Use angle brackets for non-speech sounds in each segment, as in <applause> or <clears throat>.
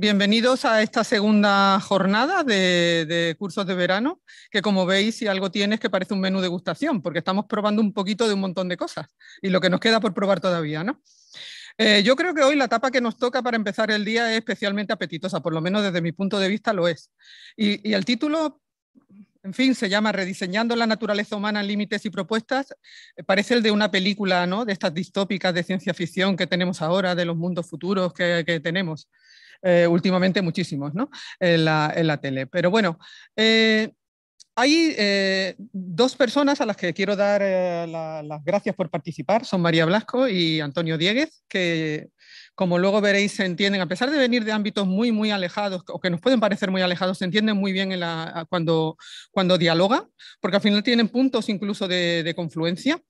Bienvenidos a esta segunda jornada de, cursos de verano, que como veis, si algo tienes que parece un menú degustación, porque estamos probando un poquito de un montón de cosas y lo que nos queda por probar todavía, ¿no? Eh, yo creo que hoy la etapa que nos toca para empezar el día es especialmente apetitosa, por lo menos desde mi punto de vista lo es. y, el título en fin, se llama Rediseñando la naturaleza humana, límites y propuestas. Eh, parece el de una película, ¿no? De estas distópicas de ciencia ficción que tenemos ahora, de los mundos futuros que, que tenemos. Eh, últimamente muchísimos ¿no? en, la, tele. Pero bueno, eh, hay eh, dos personas a las que quiero dar las gracias por participar, son María Blasco y Antonio Dieguez, que como luego veréis, se entienden, a pesar de venir de ámbitos muy, muy alejados, o que nos pueden parecer muy alejados, se entienden muy bien cuando, cuando dialogan, porque al final tienen puntos incluso de, de confluencia.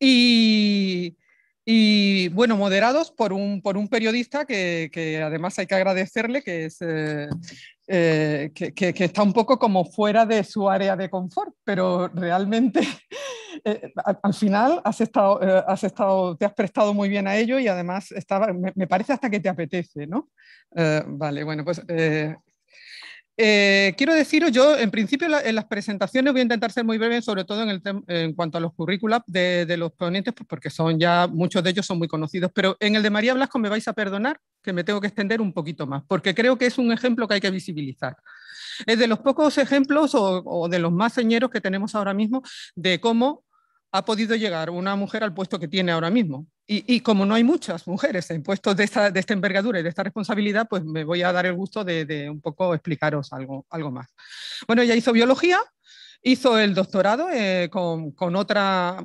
Y, y bueno, moderados por un, por un periodista que, además hay que agradecerle, que, es, eh, eh, que, está un poco como fuera de su área de confort, pero realmente <laughs> eh, al final has estado, has estado, te has prestado muy bien a ello y además estaba, me, me parece hasta que te apetece, ¿no? vale, bueno, pues eh, quiero deciros, yo en principio en las presentaciones voy a intentar ser muy breve, sobre todo en, en cuanto a los currículums de, los ponentes, pues, porque son ya muchos de ellos son muy conocidos, pero en el de María Blasco me vais a perdonar que me tengo que extender un poquito más, porque creo que es un ejemplo que hay que visibilizar. Es de los pocos ejemplos o de los más señeros que tenemos ahora mismo de cómo ha podido llegar una mujer al puesto que tiene ahora mismo. Y, como no hay muchas mujeres en puestos de esta, envergadura y de esta responsabilidad, pues me voy a dar el gusto de, un poco explicaros algo, algo más. Bueno, ella hizo biología, hizo el doctorado eh, con, otra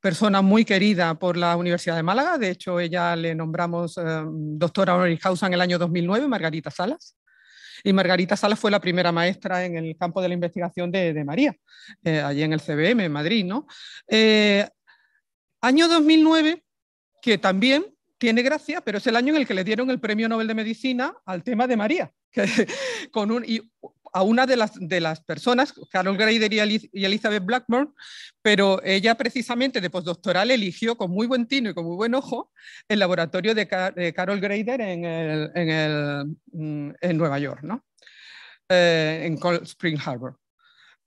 persona muy querida por la Universidad de Málaga. De hecho, ella le nombramos eh, doctora honoris causa en el año 2009, Margarita Salas. Y Margarita Salas fue la primera maestra en el campo de la investigación de, María, eh, allí en el CBM, en Madrid. ¿no? año 2009 que también tiene gracia, pero es el año en el que le dieron el premio Nobel de Medicina al tema de María, que, <laughs> con a una de las, de las personas, Carol Greider y Elizabeth Blackburn, pero ella precisamente de postdoctoral eligió con muy buen tino y con muy buen ojo el laboratorio de, Carol Greider mm, en, Nueva York, eh, en Spring Harbor.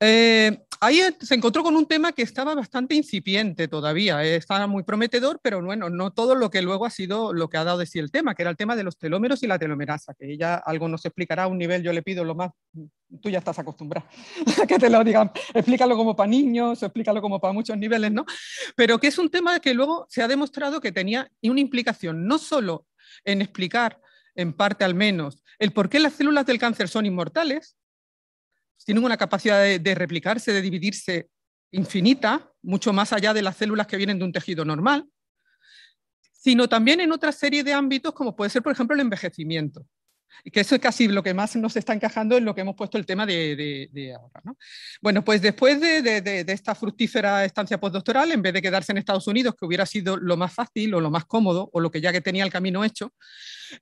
Eh, ahí se encontró con un tema que estaba bastante incipiente todavía, eh, estaba muy prometedor, pero bueno, no todo lo que luego ha sido lo que ha dado de sí el tema, que era el tema de los telómeros y la telomerasa, que ella algo nos explicará a un nivel, yo le pido lo más, tú ya estás acostumbrada <laughs> que te lo digan, explícalo como para niños, explícalo como para muchos niveles, ¿no? Pero que es un tema que luego se ha demostrado que tenía una implicación no solo en explicar en parte al menos, el por qué las células del cáncer son inmortales, tienen una capacidad de, replicarse, de dividirse infinita, mucho más allá de las células que vienen de un tejido normal, sino también en otra serie de ámbitos como puede ser, por ejemplo, el envejecimiento Y que eso es casi lo que más nos está encajando en lo que hemos puesto el tema de, ahora. Bueno, pues después de, esta fructífera estancia postdoctoral, en vez de quedarse en Estados Unidos, que hubiera sido lo más fácil o lo más cómodo, o lo que ya que tenía el camino hecho,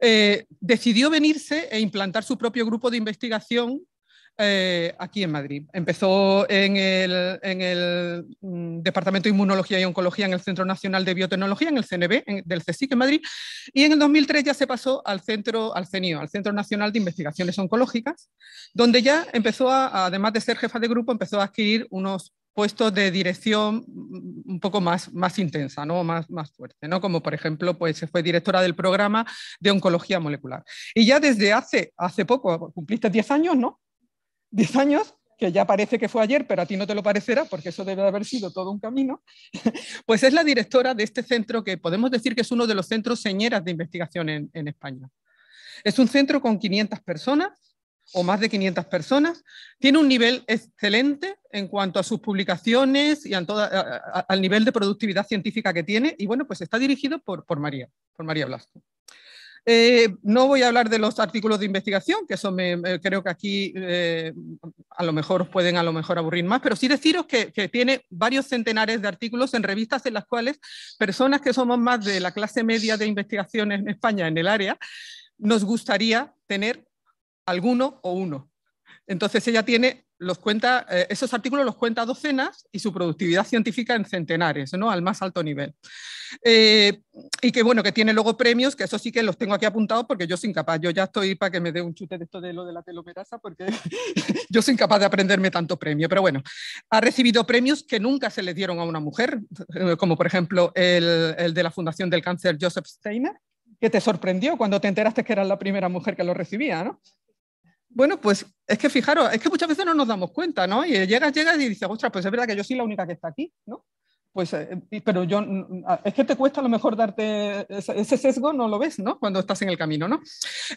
eh, decidió venirse e implantar su propio grupo de investigación eh, aquí en Madrid. Empezó en el, mm, Departamento de Inmunología y Oncología en el Centro Nacional de Biotecnología, en el CNB del CSIC en Madrid, y en el 2003 ya se pasó al centro, al CENIO, al Centro Nacional de Investigaciones Oncológicas, donde ya empezó, además de ser jefa de grupo, empezó a adquirir unos puestos de dirección mm, un poco más, más intensa, más, más fuerte, como por ejemplo pues, fue directora del programa de oncología molecular. Y ya desde hace, hace poco, cumpliste 10 años, ¿no? 10 años, que ya parece que fue ayer, pero a ti no te lo parecerá, porque eso debe haber sido todo un camino, <laughs> pues es la directora de este centro que podemos decir que es uno de los centros señeras de investigación en, España. Es un centro con 500 personas o más de 500 personas, tiene un nivel excelente en cuanto a sus publicaciones y al nivel de productividad científica que tiene, y bueno, pues está dirigido por, por María, por María Blasco. Eh, no voy a hablar de los artículos de investigación, que eso me, eh, creo que aquí eh, a lo mejor pueden a lo mejor aburrir más, pero sí deciros que, que, tiene varios centenares de artículos en revistas en las cuales personas que somos más de la clase media de investigación en España, en el área, nos gustaría tener alguno o uno. Entonces ella tiene los cuenta, eh, esos artículos los cuenta docenas y su productividad científica en centenares, ¿no? al más alto nivel. Eh, y que bueno, que tiene luego premios, que eso sí que los tengo aquí apuntados porque yo soy incapaz, yo ya estoy para que me dé un chute de esto de lo de la telomerasa porque <laughs> yo soy incapaz de aprenderme tanto premio, pero bueno, ha recibido premios que nunca se le dieron a una mujer, eh, como por ejemplo el, de la Fundación del Cáncer Joseph Steiner, que te sorprendió cuando te enteraste que era la primera mujer que lo recibía, ¿no? Bueno, pues es que fijaros, es que muchas veces no nos damos cuenta, ¿no? Y llegas, llegas y dices, ostras, pues es verdad que yo soy la única que está aquí, ¿no? pues, eh, pero yo, es que te cuesta a lo mejor darte ese sesgo, no lo ves, ¿no? Cuando estás en el camino, ¿no?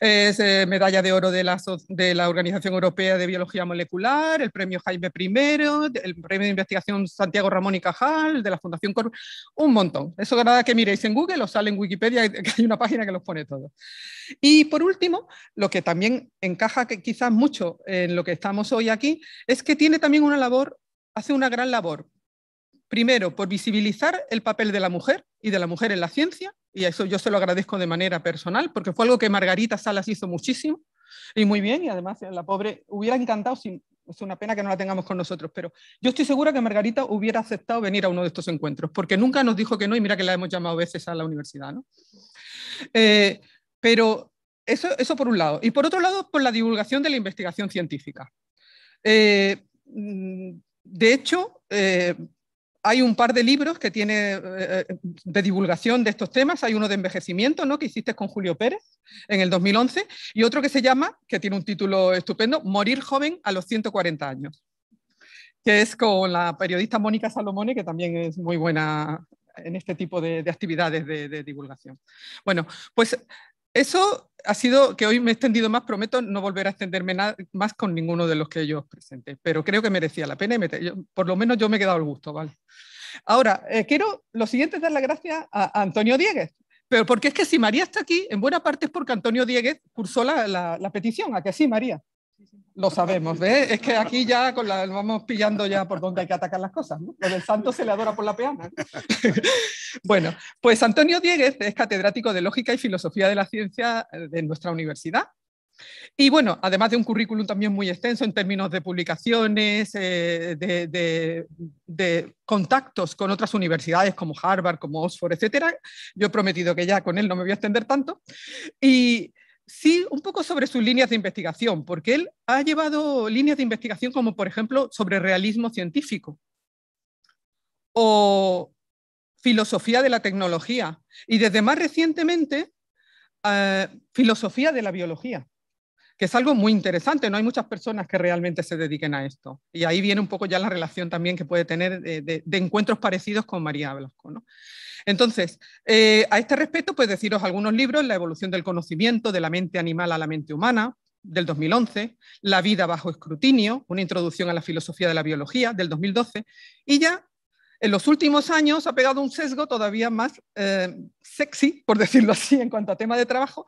Es eh, medalla de oro de la, de la Organización Europea de Biología Molecular, el premio Jaime I, el premio de investigación Santiago Ramón y Cajal, de la Fundación Cor, un montón. Eso nada que miréis en Google o sale en Wikipedia, <laughs> que hay una página que los pone todos. Y por último, lo que también encaja que quizás mucho en lo que estamos hoy aquí, es que tiene también una labor, hace una gran labor Primero, por visibilizar el papel de la mujer y de la mujer en la ciencia, y a eso yo se lo agradezco de manera personal, porque fue algo que Margarita Salas hizo muchísimo, y muy bien, y además eh, la pobre hubiera encantado, es una pena que no la tengamos con nosotros, pero yo estoy segura que Margarita hubiera aceptado venir a uno de estos encuentros, porque nunca nos dijo que no, y mira que la hemos llamado veces a la universidad, ¿no? Eh, pero eso, eso por un lado. Y por otro lado, por la divulgación de la investigación científica. Eh, mm, de hecho, hay un par de libros que tiene eh, eh, de divulgación de estos temas. Hay uno de envejecimiento, ¿no? Que hiciste con Julio Pérez en el 2011 y otro que se llama, que tiene un título estupendo, Morir joven a los 140 años, que es con la periodista Mónica Salomone, que también es muy buena en este tipo de, actividades de, de, divulgación. Bueno, pues eso ha sido que hoy me he extendido más, prometo no volver a extenderme más con ninguno de los que yo presenté, pero creo que merecía la pena por lo menos yo me he quedado al gusto, ¿vale? Ahora, eh, quiero lo siguiente dar las gracias a, Antonio Dieguez, pero porque es que si María está aquí, en buena parte es porque Antonio Dieguez cursó la, la, la petición, ¿a que sí, María? Lo sabemos, ¿ves? Es que aquí ya con la, vamos pillando ya por dónde hay que atacar las cosas, ¿no? Lo del santo se le adora por la peana. <laughs> bueno, pues Antonio Dieguez es catedrático de Lógica y Filosofía de la Ciencia eh, de nuestra universidad. Y bueno, además de un currículum también muy extenso en términos de publicaciones, eh, de, contactos con otras universidades como Harvard, como Oxford, etcétera, yo he prometido que ya con él no me voy a extender tanto. Y sí un poco sobre sus líneas de investigación, porque él ha llevado líneas de investigación como, por ejemplo, sobre realismo científico o filosofía de la tecnología y desde más recientemente, eh, filosofía de la biología que es algo muy interesante, no hay muchas personas que realmente se dediquen a esto. Y ahí viene un poco ya la relación también que puede tener de, encuentros parecidos con María Blasco. Entonces, eh, a este respecto, pues deciros algunos libros, La evolución del conocimiento, de la mente animal a la mente humana, del 2011, La vida bajo escrutinio, una introducción a la filosofía de la biología, del 2012, y ya en los últimos años ha pegado un sesgo todavía más eh, sexy, por <laughs> decirlo así, en cuanto a tema de trabajo,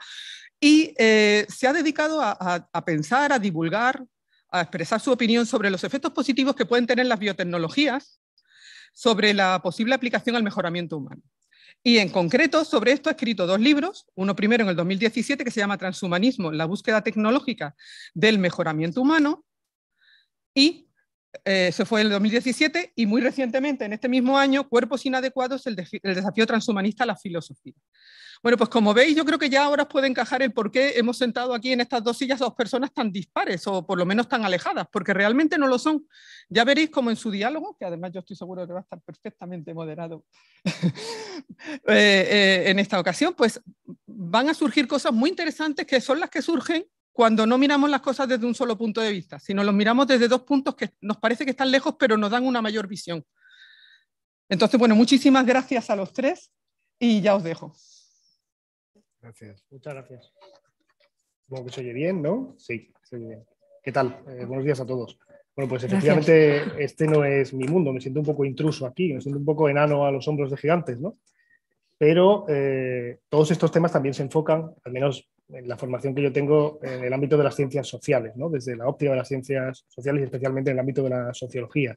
y eh, se ha dedicado a, pensar, a divulgar, a expresar su opinión sobre los efectos positivos que pueden tener las biotecnologías sobre la posible aplicación al mejoramiento humano. Y en concreto, sobre esto ha escrito dos libros, uno primero en el 2017 que se llama Transhumanismo, la búsqueda tecnológica del mejoramiento humano, y eh, eso se fue en el 2017, y muy recientemente, en este mismo año, Cuerpos Inadecuados, el, el desafío transhumanista a la filosofía. Bueno, pues como veis, yo creo que ya ahora os puede encajar el por qué hemos sentado aquí en estas dos sillas a dos personas tan dispares o por lo menos tan alejadas, porque realmente no lo son. Ya veréis como en su diálogo, que además yo estoy seguro que va a estar perfectamente moderado <laughs> eh, eh, en esta ocasión, pues van a surgir cosas muy interesantes que son las que surgen cuando no miramos las cosas desde un solo punto de vista, sino los miramos desde dos puntos que nos parece que están lejos, pero nos dan una mayor visión. Entonces, bueno, muchísimas gracias a los tres y ya os dejo. Gracias. Muchas gracias. que se oye bien, ¿no? Sí, se ¿Qué tal? Eh, buenos días a todos. Bueno, pues efectivamente este no es mi mundo, me siento un poco intruso aquí, me siento un poco enano a los hombros de gigantes, ¿no? Pero eh, todos estos temas también se enfocan, al menos en la formación que yo tengo, en el ámbito de las ciencias sociales, ¿no? Desde la óptica de las ciencias sociales y especialmente en el ámbito de la sociología,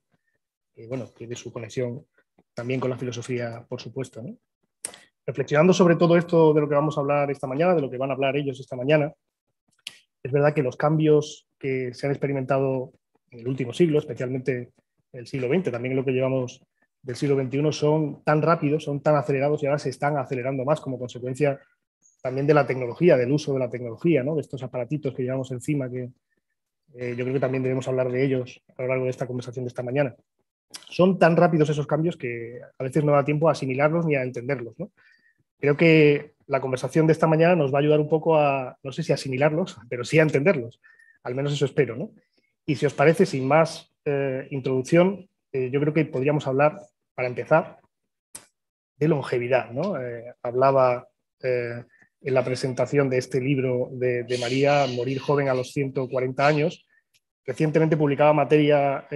que, bueno, tiene su conexión también con la filosofía, por supuesto, ¿no? reflexionando sobre todo esto de lo que vamos a hablar esta mañana, de lo que van a hablar ellos esta mañana, es verdad que los cambios que se han experimentado en el último siglo, especialmente el siglo XX, también lo que llevamos del siglo XXI, son tan rápidos, son tan acelerados y ahora se están acelerando más como consecuencia también de la tecnología, del uso de la tecnología, de estos aparatitos que llevamos encima, que eh, yo creo que también debemos hablar de ellos a lo largo de esta conversación de esta mañana son tan rápidos esos cambios que a veces no da tiempo a asimilarlos ni a entenderlos. ¿no? creo que la conversación de esta mañana nos va a ayudar un poco a, no sé si asimilarlos, pero sí a entenderlos. Al menos eso espero, ¿no? Y si os parece, sin más eh, introducción, eh, yo creo que podríamos hablar, para empezar, de longevidad, eh, hablaba en la presentación de este libro de, de, María, Morir joven a los 140 años. Recientemente publicaba materia,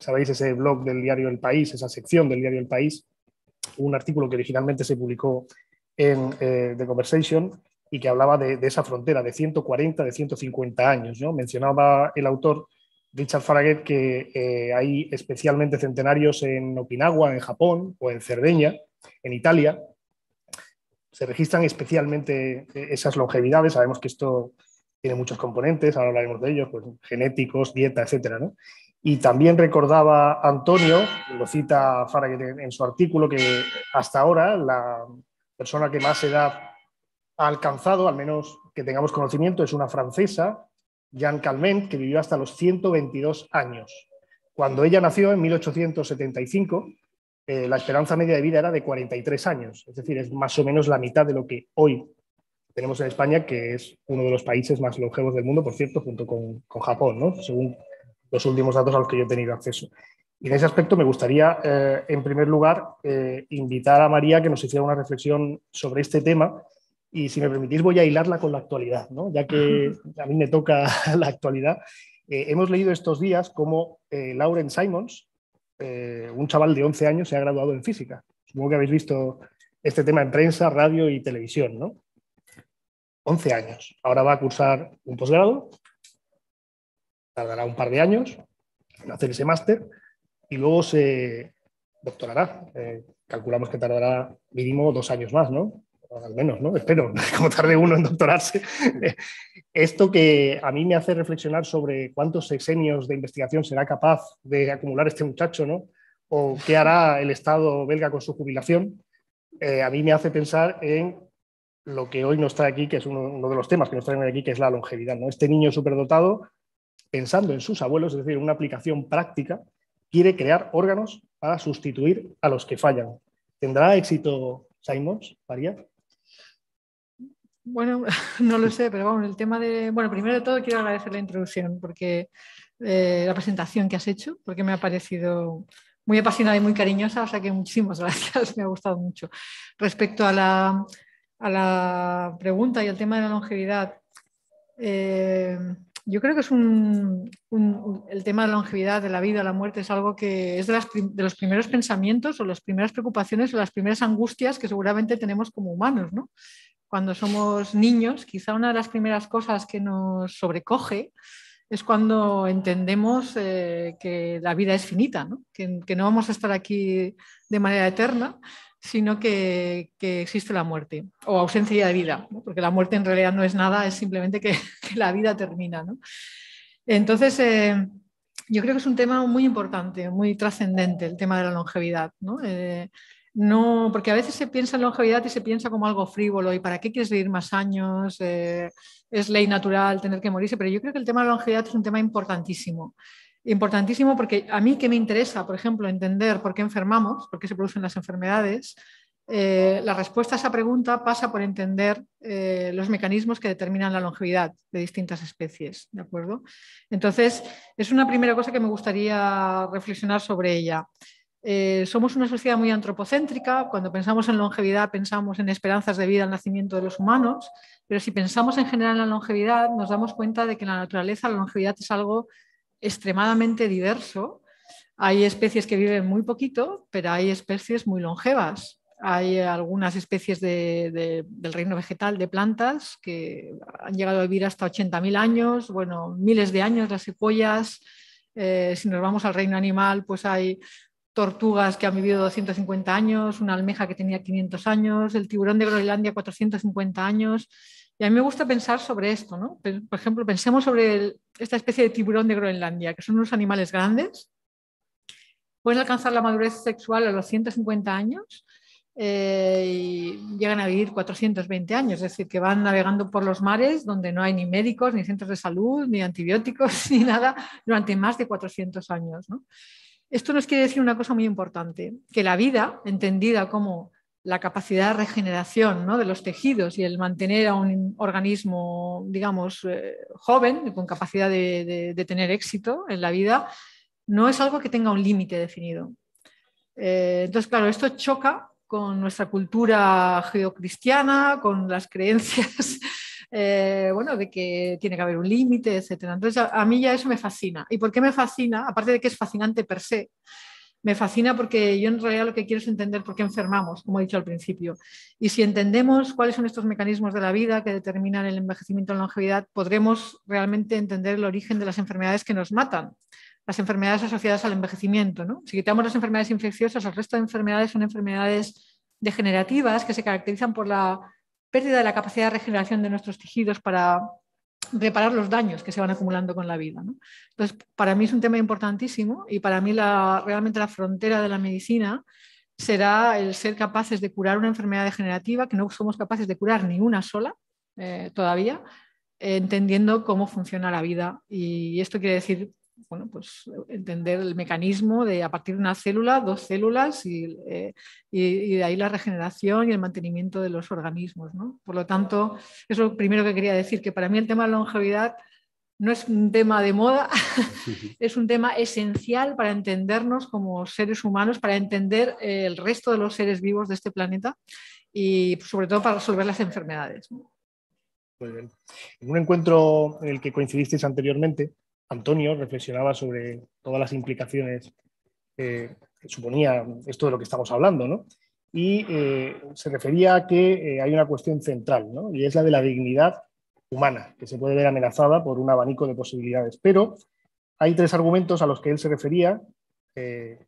sabéis, ese blog del diario El País, esa sección del diario El País, un artículo que originalmente se publicó en eh, The Conversation y que hablaba de, esa frontera de 140, de 150 años. ¿no? Mencionaba el autor Richard Farragut que eh, hay especialmente centenarios en Okinawa, en Japón o en Cerdeña, en Italia. Se registran especialmente eh, esas longevidades. Sabemos que esto tiene muchos componentes, ahora hablaremos de ellos, pues, genéticos, dieta, etcétera. Y también recordaba Antonio, lo cita Farragut en su artículo, que hasta ahora la persona que más edad ha alcanzado, al menos que tengamos conocimiento, es una francesa, Jean Calment, que vivió hasta los 122 años. Cuando ella nació en 1875, eh, la esperanza media de vida era de 43 años, es decir, es más o menos la mitad de lo que hoy tenemos en España, que es uno de los países más longevos del mundo, por cierto, junto con, Japón, ¿no? según los últimos datos a los que yo he tenido acceso. Y en ese aspecto me gustaría, eh, en primer lugar, eh, invitar a María que nos hiciera una reflexión sobre este tema. Y si me permitís, voy a hilarla con la actualidad, ya que a mí me toca <laughs> la actualidad. Eh, hemos leído estos días cómo Lauren Simons, un chaval de 11 años, se ha graduado en física. Supongo que habéis visto este tema en prensa, radio y televisión. ¿no? 11 años. Ahora va a cursar un posgrado tardará un par de años en hacer ese máster y luego se doctorará. Eh, calculamos que tardará mínimo dos años más, ¿no? al menos, ¿no? Espero, <laughs> como tarde uno en doctorarse. <laughs> Esto que a mí me hace reflexionar sobre cuántos sexenios de investigación será capaz de acumular este muchacho, ¿no? O qué hará el Estado belga con su jubilación, eh, a mí me hace pensar en lo que hoy nos trae aquí, que es uno, de los temas que nos traen aquí, que es la longevidad. ¿no? Este niño superdotado pensando en sus abuelos, es decir, una aplicación práctica, quiere crear órganos para sustituir a los que fallan. ¿Tendrá éxito Simons, María? Bueno, <laughs> no lo sé, pero vamos, el tema de. Bueno, primero de todo quiero agradecer la introducción, porque eh, la presentación que has hecho, porque me ha parecido muy apasionada y muy cariñosa, o sea que muchísimas <laughs> gracias, me ha gustado mucho. Respecto a la, pregunta y al tema de la longevidad, eh, yo creo que es el tema de la longevidad, de la vida, la muerte, es algo que es de, los primeros pensamientos o las primeras preocupaciones o las primeras angustias que seguramente tenemos como humanos, ¿no? Cuando somos niños, quizá una de las primeras cosas que nos sobrecoge es cuando entendemos eh, que la vida es finita, ¿no? Que, que no vamos a estar aquí de manera eterna sino que, existe la muerte o ausencia de vida, porque la muerte en realidad no es nada, es simplemente que, <laughs> la vida termina. Entonces, eh, yo creo que es un tema muy importante, muy trascendente el tema de la longevidad. Eh, ¿no? porque a veces se piensa en longevidad y se piensa como algo frívolo y para qué quieres vivir más años, eh, es ley natural tener que morirse, pero yo creo que el tema de la longevidad es un tema importantísimo importantísimo porque a mí que me interesa, por ejemplo, entender por qué enfermamos, por qué se producen las enfermedades, eh, la respuesta a esa pregunta pasa por entender eh, los mecanismos que determinan la longevidad de distintas especies, ¿de acuerdo? Entonces, es una primera cosa que me gustaría reflexionar sobre ella. Eh, somos una sociedad muy antropocéntrica, cuando pensamos en longevidad pensamos en esperanzas de vida al nacimiento de los humanos, pero si pensamos en general en la longevidad nos damos cuenta de que en la naturaleza la longevidad es algo extremadamente diverso. Hay especies que viven muy poquito, pero hay especies muy longevas. Hay algunas especies del reino vegetal de plantas que han llegado a vivir hasta 80.000 años, bueno, miles de años las secuoyas. Eh, si nos vamos al reino animal, pues hay tortugas que han vivido 250 años, una almeja que tenía 500 años, el tiburón de Groenlandia 450 años. Y a mí me gusta pensar sobre esto, ¿no? Por ejemplo, pensemos sobre esta especie de tiburón de Groenlandia, que son unos animales grandes, pueden alcanzar la madurez sexual a los 150 años eh, y llegan a vivir 420 años, es decir, que van navegando por los mares donde no hay ni médicos, ni centros de salud, ni antibióticos, <laughs> ni nada, durante más de 400 años, ¿no? Esto nos quiere decir una cosa muy importante, que la vida, entendida como la capacidad de regeneración de los tejidos y el mantener a un organismo, digamos, eh, joven, con capacidad de, tener éxito en la vida, no es algo que tenga un límite definido. Eh, entonces, claro, esto choca con nuestra cultura geocristiana, con las creencias, <laughs> eh, bueno, de que tiene que haber un límite, etc. Entonces, a mí ya eso me fascina. ¿Y por qué me fascina? Aparte de que es fascinante per se, me fascina porque yo en realidad lo que quiero es entender por qué enfermamos, como he dicho al principio. Y si entendemos cuáles son estos mecanismos de la vida que determinan el envejecimiento y la longevidad, podremos realmente entender el origen de las enfermedades que nos matan, las enfermedades asociadas al envejecimiento. Si quitamos las enfermedades infecciosas, el resto de enfermedades son enfermedades degenerativas que se caracterizan por la pérdida de la capacidad de regeneración de nuestros tejidos para reparar los daños que se van acumulando con la vida. Entonces, para mí es un tema importantísimo y para mí la, realmente la frontera de la medicina será el ser capaces de curar una enfermedad degenerativa que no somos capaces de curar ni una sola eh, todavía, entendiendo cómo funciona la vida. Y esto quiere decir bueno, pues entender el mecanismo de a partir de una célula, dos células y, eh, de ahí la regeneración y el mantenimiento de los organismos. Por lo tanto, eso es lo primero que quería decir, que para mí el tema de longevidad no es un tema de moda, <laughs> es un tema esencial para entendernos como seres humanos, para entender eh, el resto de los seres vivos de este planeta y pues, sobre todo para resolver las enfermedades. Muy bien. En un encuentro en el que coincidisteis anteriormente, Antonio reflexionaba sobre todas las implicaciones que suponía esto de lo que estamos hablando, ¿no? Y eh, se refería a que eh, hay una cuestión central, Y es la de la dignidad humana, que se puede ver amenazada por un abanico de posibilidades. Pero hay tres argumentos a los que él se refería, eh,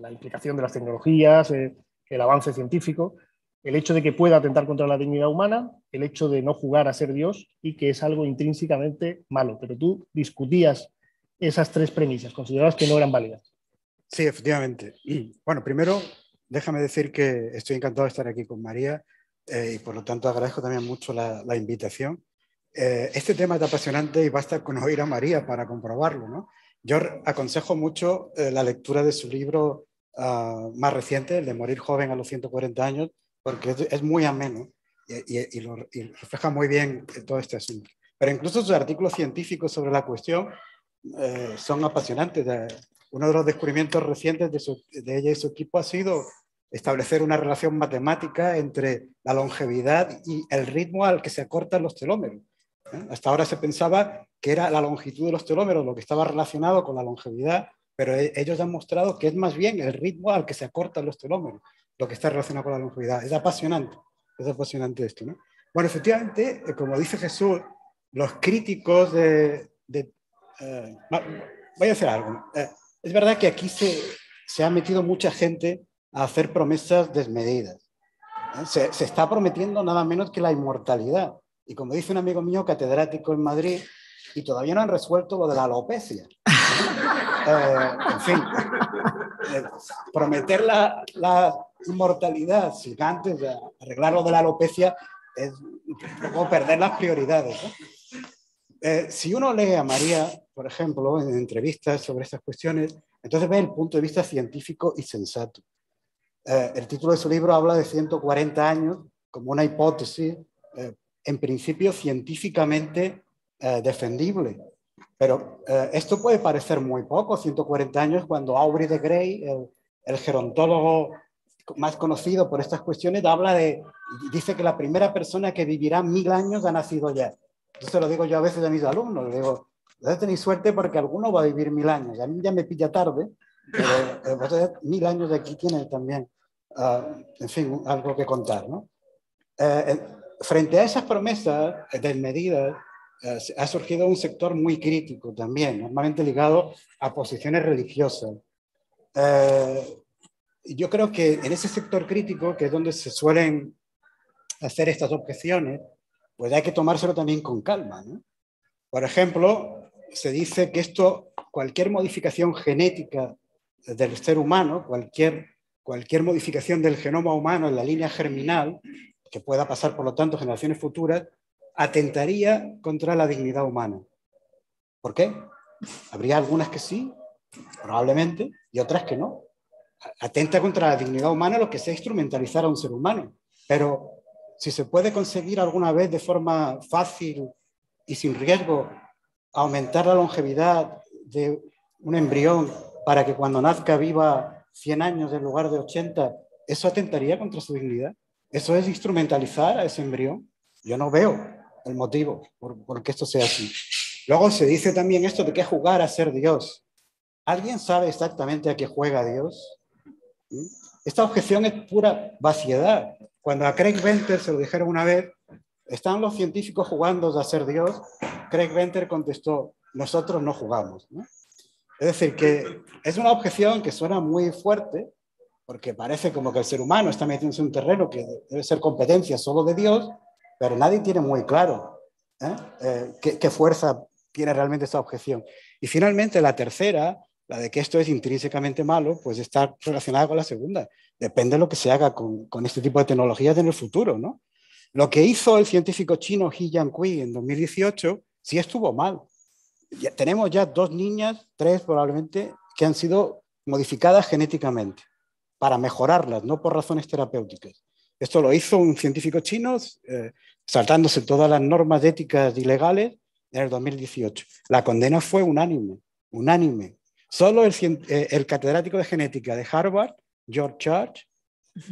la implicación de las tecnologías, el avance científico, el hecho de que pueda atentar contra la dignidad humana, el hecho de no jugar a ser Dios y que es algo intrínsecamente malo. Pero tú discutías esas tres premisas, considerabas que no eran válidas. Sí, efectivamente. <clears throat> bueno, primero, déjame decir que estoy encantado de estar aquí con María eh, y por lo tanto agradezco también mucho la, invitación. Eh, este tema es apasionante y basta con oír a María para comprobarlo. Yo aconsejo mucho eh, la lectura de su libro ah, más reciente, el de Morir joven a los 140 años, porque es, muy ameno y, refleja muy bien todo este asunto. Pero incluso sus artículos científicos sobre la cuestión eh, son apasionantes. Uno de los descubrimientos recientes de, ella y su equipo ha sido establecer una relación matemática entre la longevidad y el ritmo al que se acortan los telómeros. Hasta ahora se pensaba que era la longitud de los telómeros lo que estaba relacionado con la longevidad, pero e, ellos han mostrado que es más bien el ritmo al que se acortan los telómeros lo que está relacionado con la longevidad. Es apasionante, es apasionante esto, ¿no? Bueno, efectivamente, eh, como dice Jesús, los críticos de... de eh, voy a hacer algo. Eh, es verdad que aquí se, se, ha metido mucha gente a hacer promesas desmedidas. Se, se, está prometiendo nada menos que la inmortalidad. Y como dice un amigo mío catedrático en Madrid, y todavía no han resuelto lo de la alopecia. <laughs> en fin, prometer la inmortalidad si antes de arreglar lo de la alopecia es como perder las prioridades. Eh, si uno lee a María, por ejemplo, en entrevistas sobre estas cuestiones, entonces ve el punto de vista científico y sensato. Eh, el título de su libro habla de 140 años como una hipótesis, eh, en principio científicamente defendible. Pero esto puede parecer muy poco, 140 años, cuando Aubrey de Grey, el, el gerontólogo más conocido por estas cuestiones, habla de, dice que la primera persona que vivirá mil años ha nacido ya. Entonces lo digo yo a veces a mis alumnos, les digo, vosotros tenéis suerte porque alguno va a vivir mil años. A mí ya me pilla tarde, pero vosotros eh, pues, eh, mil años de aquí tiene también, ah, en fin, algo que contar. ¿no? Eh, frente a esas promesas desmedidas, medidas ha surgido un sector muy crítico también, normalmente ligado a posiciones religiosas. Eh, yo creo que en ese sector crítico, que es donde se suelen hacer estas objeciones, pues hay que tomárselo también con calma. Por ejemplo, se dice que esto, cualquier modificación genética del ser humano, cualquier, cualquier modificación del genoma humano en la línea germinal, que pueda pasar, por lo tanto, generaciones futuras, atentaría contra la dignidad humana. ¿Por qué? Habría algunas que sí, probablemente, y otras que no atenta contra la dignidad humana lo que sea instrumentalizar a un ser humano. Pero si se puede conseguir alguna vez de forma fácil y sin riesgo aumentar la longevidad de un embrión para que cuando nazca viva 100 años en lugar de 80, ¿eso atentaría contra su dignidad? ¿Eso es instrumentalizar a ese embrión? Yo no veo el motivo por, qué esto sea así. Luego se dice también esto de que jugar a ser Dios. ¿Alguien sabe exactamente a qué juega Dios? Esta objeción es pura vaciedad. Cuando a Craig Venter se lo dijeron una vez, están los científicos jugando a ser Dios, Craig Venter contestó, nosotros no jugamos. Es decir, que es una objeción que suena muy fuerte, porque parece como que el ser humano está metiéndose en un terreno que debe ser competencia solo de Dios, pero nadie tiene muy claro ¿eh? Eh, qué fuerza tiene realmente esta objeción. Y finalmente, la tercera la de que esto es intrínsecamente malo, pues está relacionada con la segunda. Depende de lo que se haga con, este tipo de tecnologías en el futuro, ¿no? Lo que hizo el científico chino He Jiankui en 2018 sí estuvo mal. Ya, tenemos ya dos niñas, tres probablemente, que han sido modificadas genéticamente para mejorarlas, no por razones terapéuticas. Esto lo hizo un científico chino, eh, saltándose todas las normas éticas y legales en el 2018. La condena fue unánime, unánime. Solo eh, el, catedrático de genética de Harvard, George Church,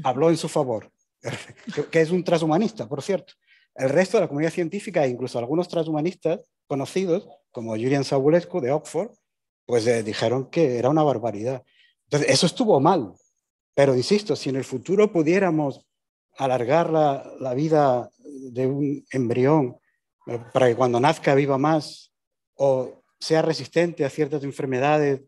habló en su favor, <laughs> que es un transhumanista, por cierto. El resto de la comunidad científica, e incluso algunos transhumanistas conocidos, como Julian Sabulescu de Oxford, pues eh, dijeron que era una barbaridad. Entonces, eso estuvo mal. Pero insisto, si en el futuro pudiéramos alargar la, vida de un embrión eh, para que cuando nazca viva más o sea resistente a ciertas enfermedades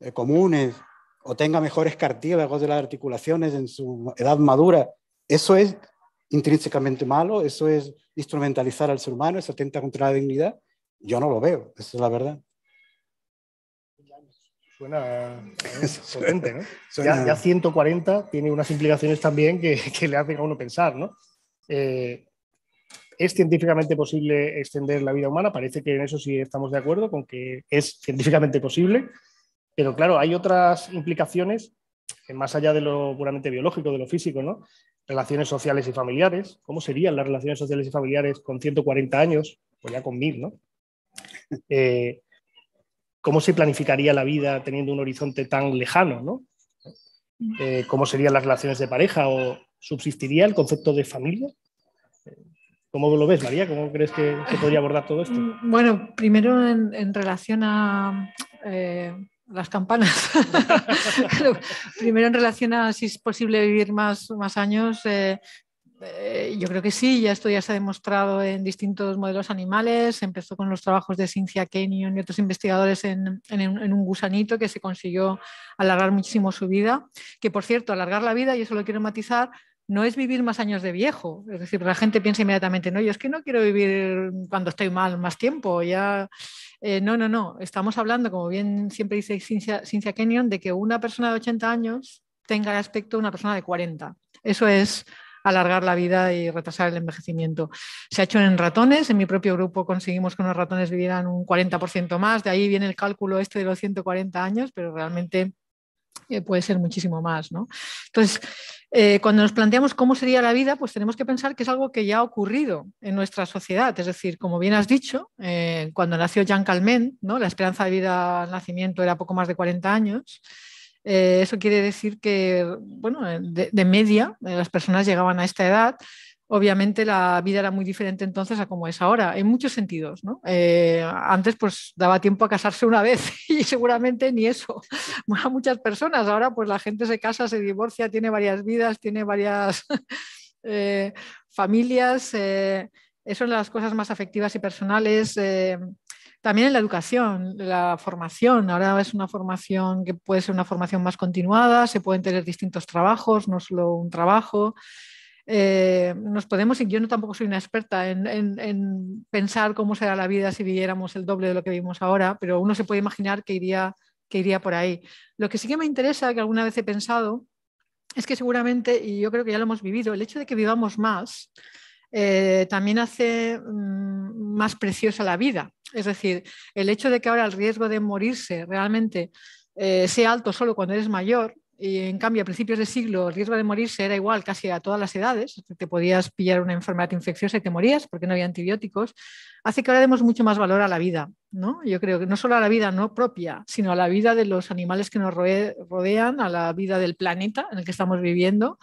eh, comunes o tenga mejores cartílagos de las articulaciones en su edad madura, eso es intrínsecamente malo, eso es instrumentalizar al ser humano, eso atenta contra la dignidad. Yo no lo veo, esa es la verdad. Suena eh, <laughs> potente, Ya, 140 tiene unas implicaciones también <laughs> que, le hacen a uno pensar, ¿no? Eh, ¿Es científicamente posible extender la vida humana? Parece que en eso sí estamos de acuerdo, con que es científicamente posible. Pero claro, hay otras implicaciones, eh, más allá de lo puramente biológico, de lo físico, ¿no? Relaciones sociales y familiares. ¿Cómo serían las relaciones sociales y familiares con 140 años? O ya con 1000, ¿no? <laughs> Eh, ¿Cómo se planificaría la vida teniendo un horizonte tan lejano, ¿no? Eh, ¿Cómo serían las relaciones de pareja? ¿O subsistiría el concepto de familia? ¿Cómo lo ves, María? ¿Cómo crees que se podría abordar todo esto? Mm, bueno, primero en, relación a las campanas. <laughs> Primero en relación a si es posible vivir más, más años, eh, eh, yo creo que sí, ya esto ya se ha demostrado en distintos modelos animales, empezó con los trabajos de Cynthia Kenyon y otros investigadores en, en, un gusanito que se consiguió alargar muchísimo su vida, que por cierto, alargar la vida, y eso lo quiero matizar, no es vivir más años de viejo. Es decir, la gente piensa inmediatamente, no, yo es que no quiero vivir cuando estoy mal más tiempo, ya... Eh, no, no, no. Estamos hablando, como bien siempre dice Cynthia, Kenyon, de que una persona de 80 años tenga el aspecto de una persona de 40. Eso es alargar la vida y retrasar el envejecimiento. Se ha hecho en ratones, en mi propio grupo conseguimos que unos ratones vivieran un 40% más, de ahí viene el cálculo este de los 140 años, pero realmente eh, puede ser muchísimo más. ¿no? Entonces, eh, cuando nos planteamos cómo sería la vida, pues tenemos que pensar que es algo que ya ha ocurrido en nuestra sociedad. Es decir, como bien has dicho, eh, cuando nació Jean Calment, la esperanza de vida al nacimiento era poco más de 40 años. Eh, eso quiere decir que, bueno, de media, las personas llegaban a esta edad, obviamente la vida era muy diferente entonces a como es ahora, en muchos sentidos. ¿no? Eh, antes pues daba tiempo a casarse una vez <laughs> y seguramente ni eso <laughs> a muchas personas. Ahora pues la gente se casa, se divorcia, tiene varias vidas, tiene varias <laughs> eh, familias. Eh, eso son las cosas más afectivas y personales. también en la educación, la formación. Ahora es una formación que puede ser una formación más continuada, se pueden tener distintos trabajos, no solo un trabajo. Eh, nos podemos, y yo no tampoco soy una experta en, pensar cómo será la vida si viviéramos el doble de lo que vivimos ahora, pero uno se puede imaginar que iría, iría por ahí. Lo que sí que me interesa, que alguna vez he pensado, es que seguramente, y yo creo que ya lo hemos vivido, el hecho de que vivamos más eh, también hace mm, más preciosa la vida. Es decir, el hecho de que ahora el riesgo de morirse realmente eh, sea alto solo cuando eres mayor, y en cambio, a principios de siglo, el riesgo de morirse era igual casi a todas las edades. Te podías pillar una enfermedad infecciosa y te morías porque no había antibióticos. Hace que ahora demos mucho más valor a la vida, ¿no? Yo creo que no solo a la vida no propia, sino a la vida de los animales que nos rodean, a la vida del planeta en el que estamos viviendo.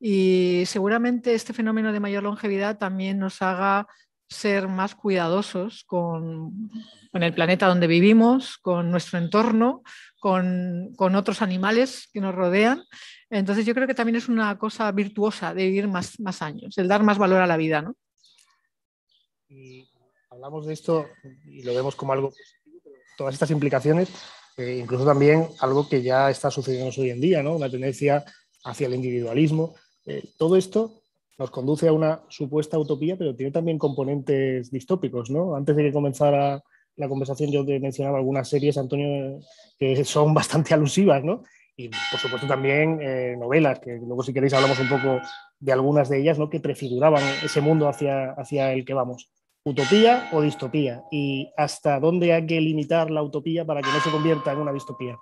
Y seguramente este fenómeno de mayor longevidad también nos haga ser más cuidadosos con, con el planeta donde vivimos, con nuestro entorno, con, otros animales que nos rodean. Entonces yo creo que también es una cosa virtuosa de vivir más, años, el dar más valor a la vida. ¿no? hablamos de esto y lo vemos como algo positivo, pero todas estas implicaciones, eh, incluso también algo que ya está sucediendo hoy en día, ¿no? una tendencia hacia el individualismo. Eh, todo esto nos conduce a una supuesta utopía, pero tiene también componentes distópicos. ¿no? Antes de que comenzara la conversación yo te mencionaba algunas series, Antonio, que son <laughs> bastante alusivas, ¿no? Y por supuesto también eh, novelas, que luego si queréis hablamos un poco de algunas de ellas, ¿no? Que prefiguraban ese mundo hacia, hacia el que vamos. ¿Utopía o distopía? ¿Y hasta dónde hay que limitar la utopía para que no se convierta en una distopía?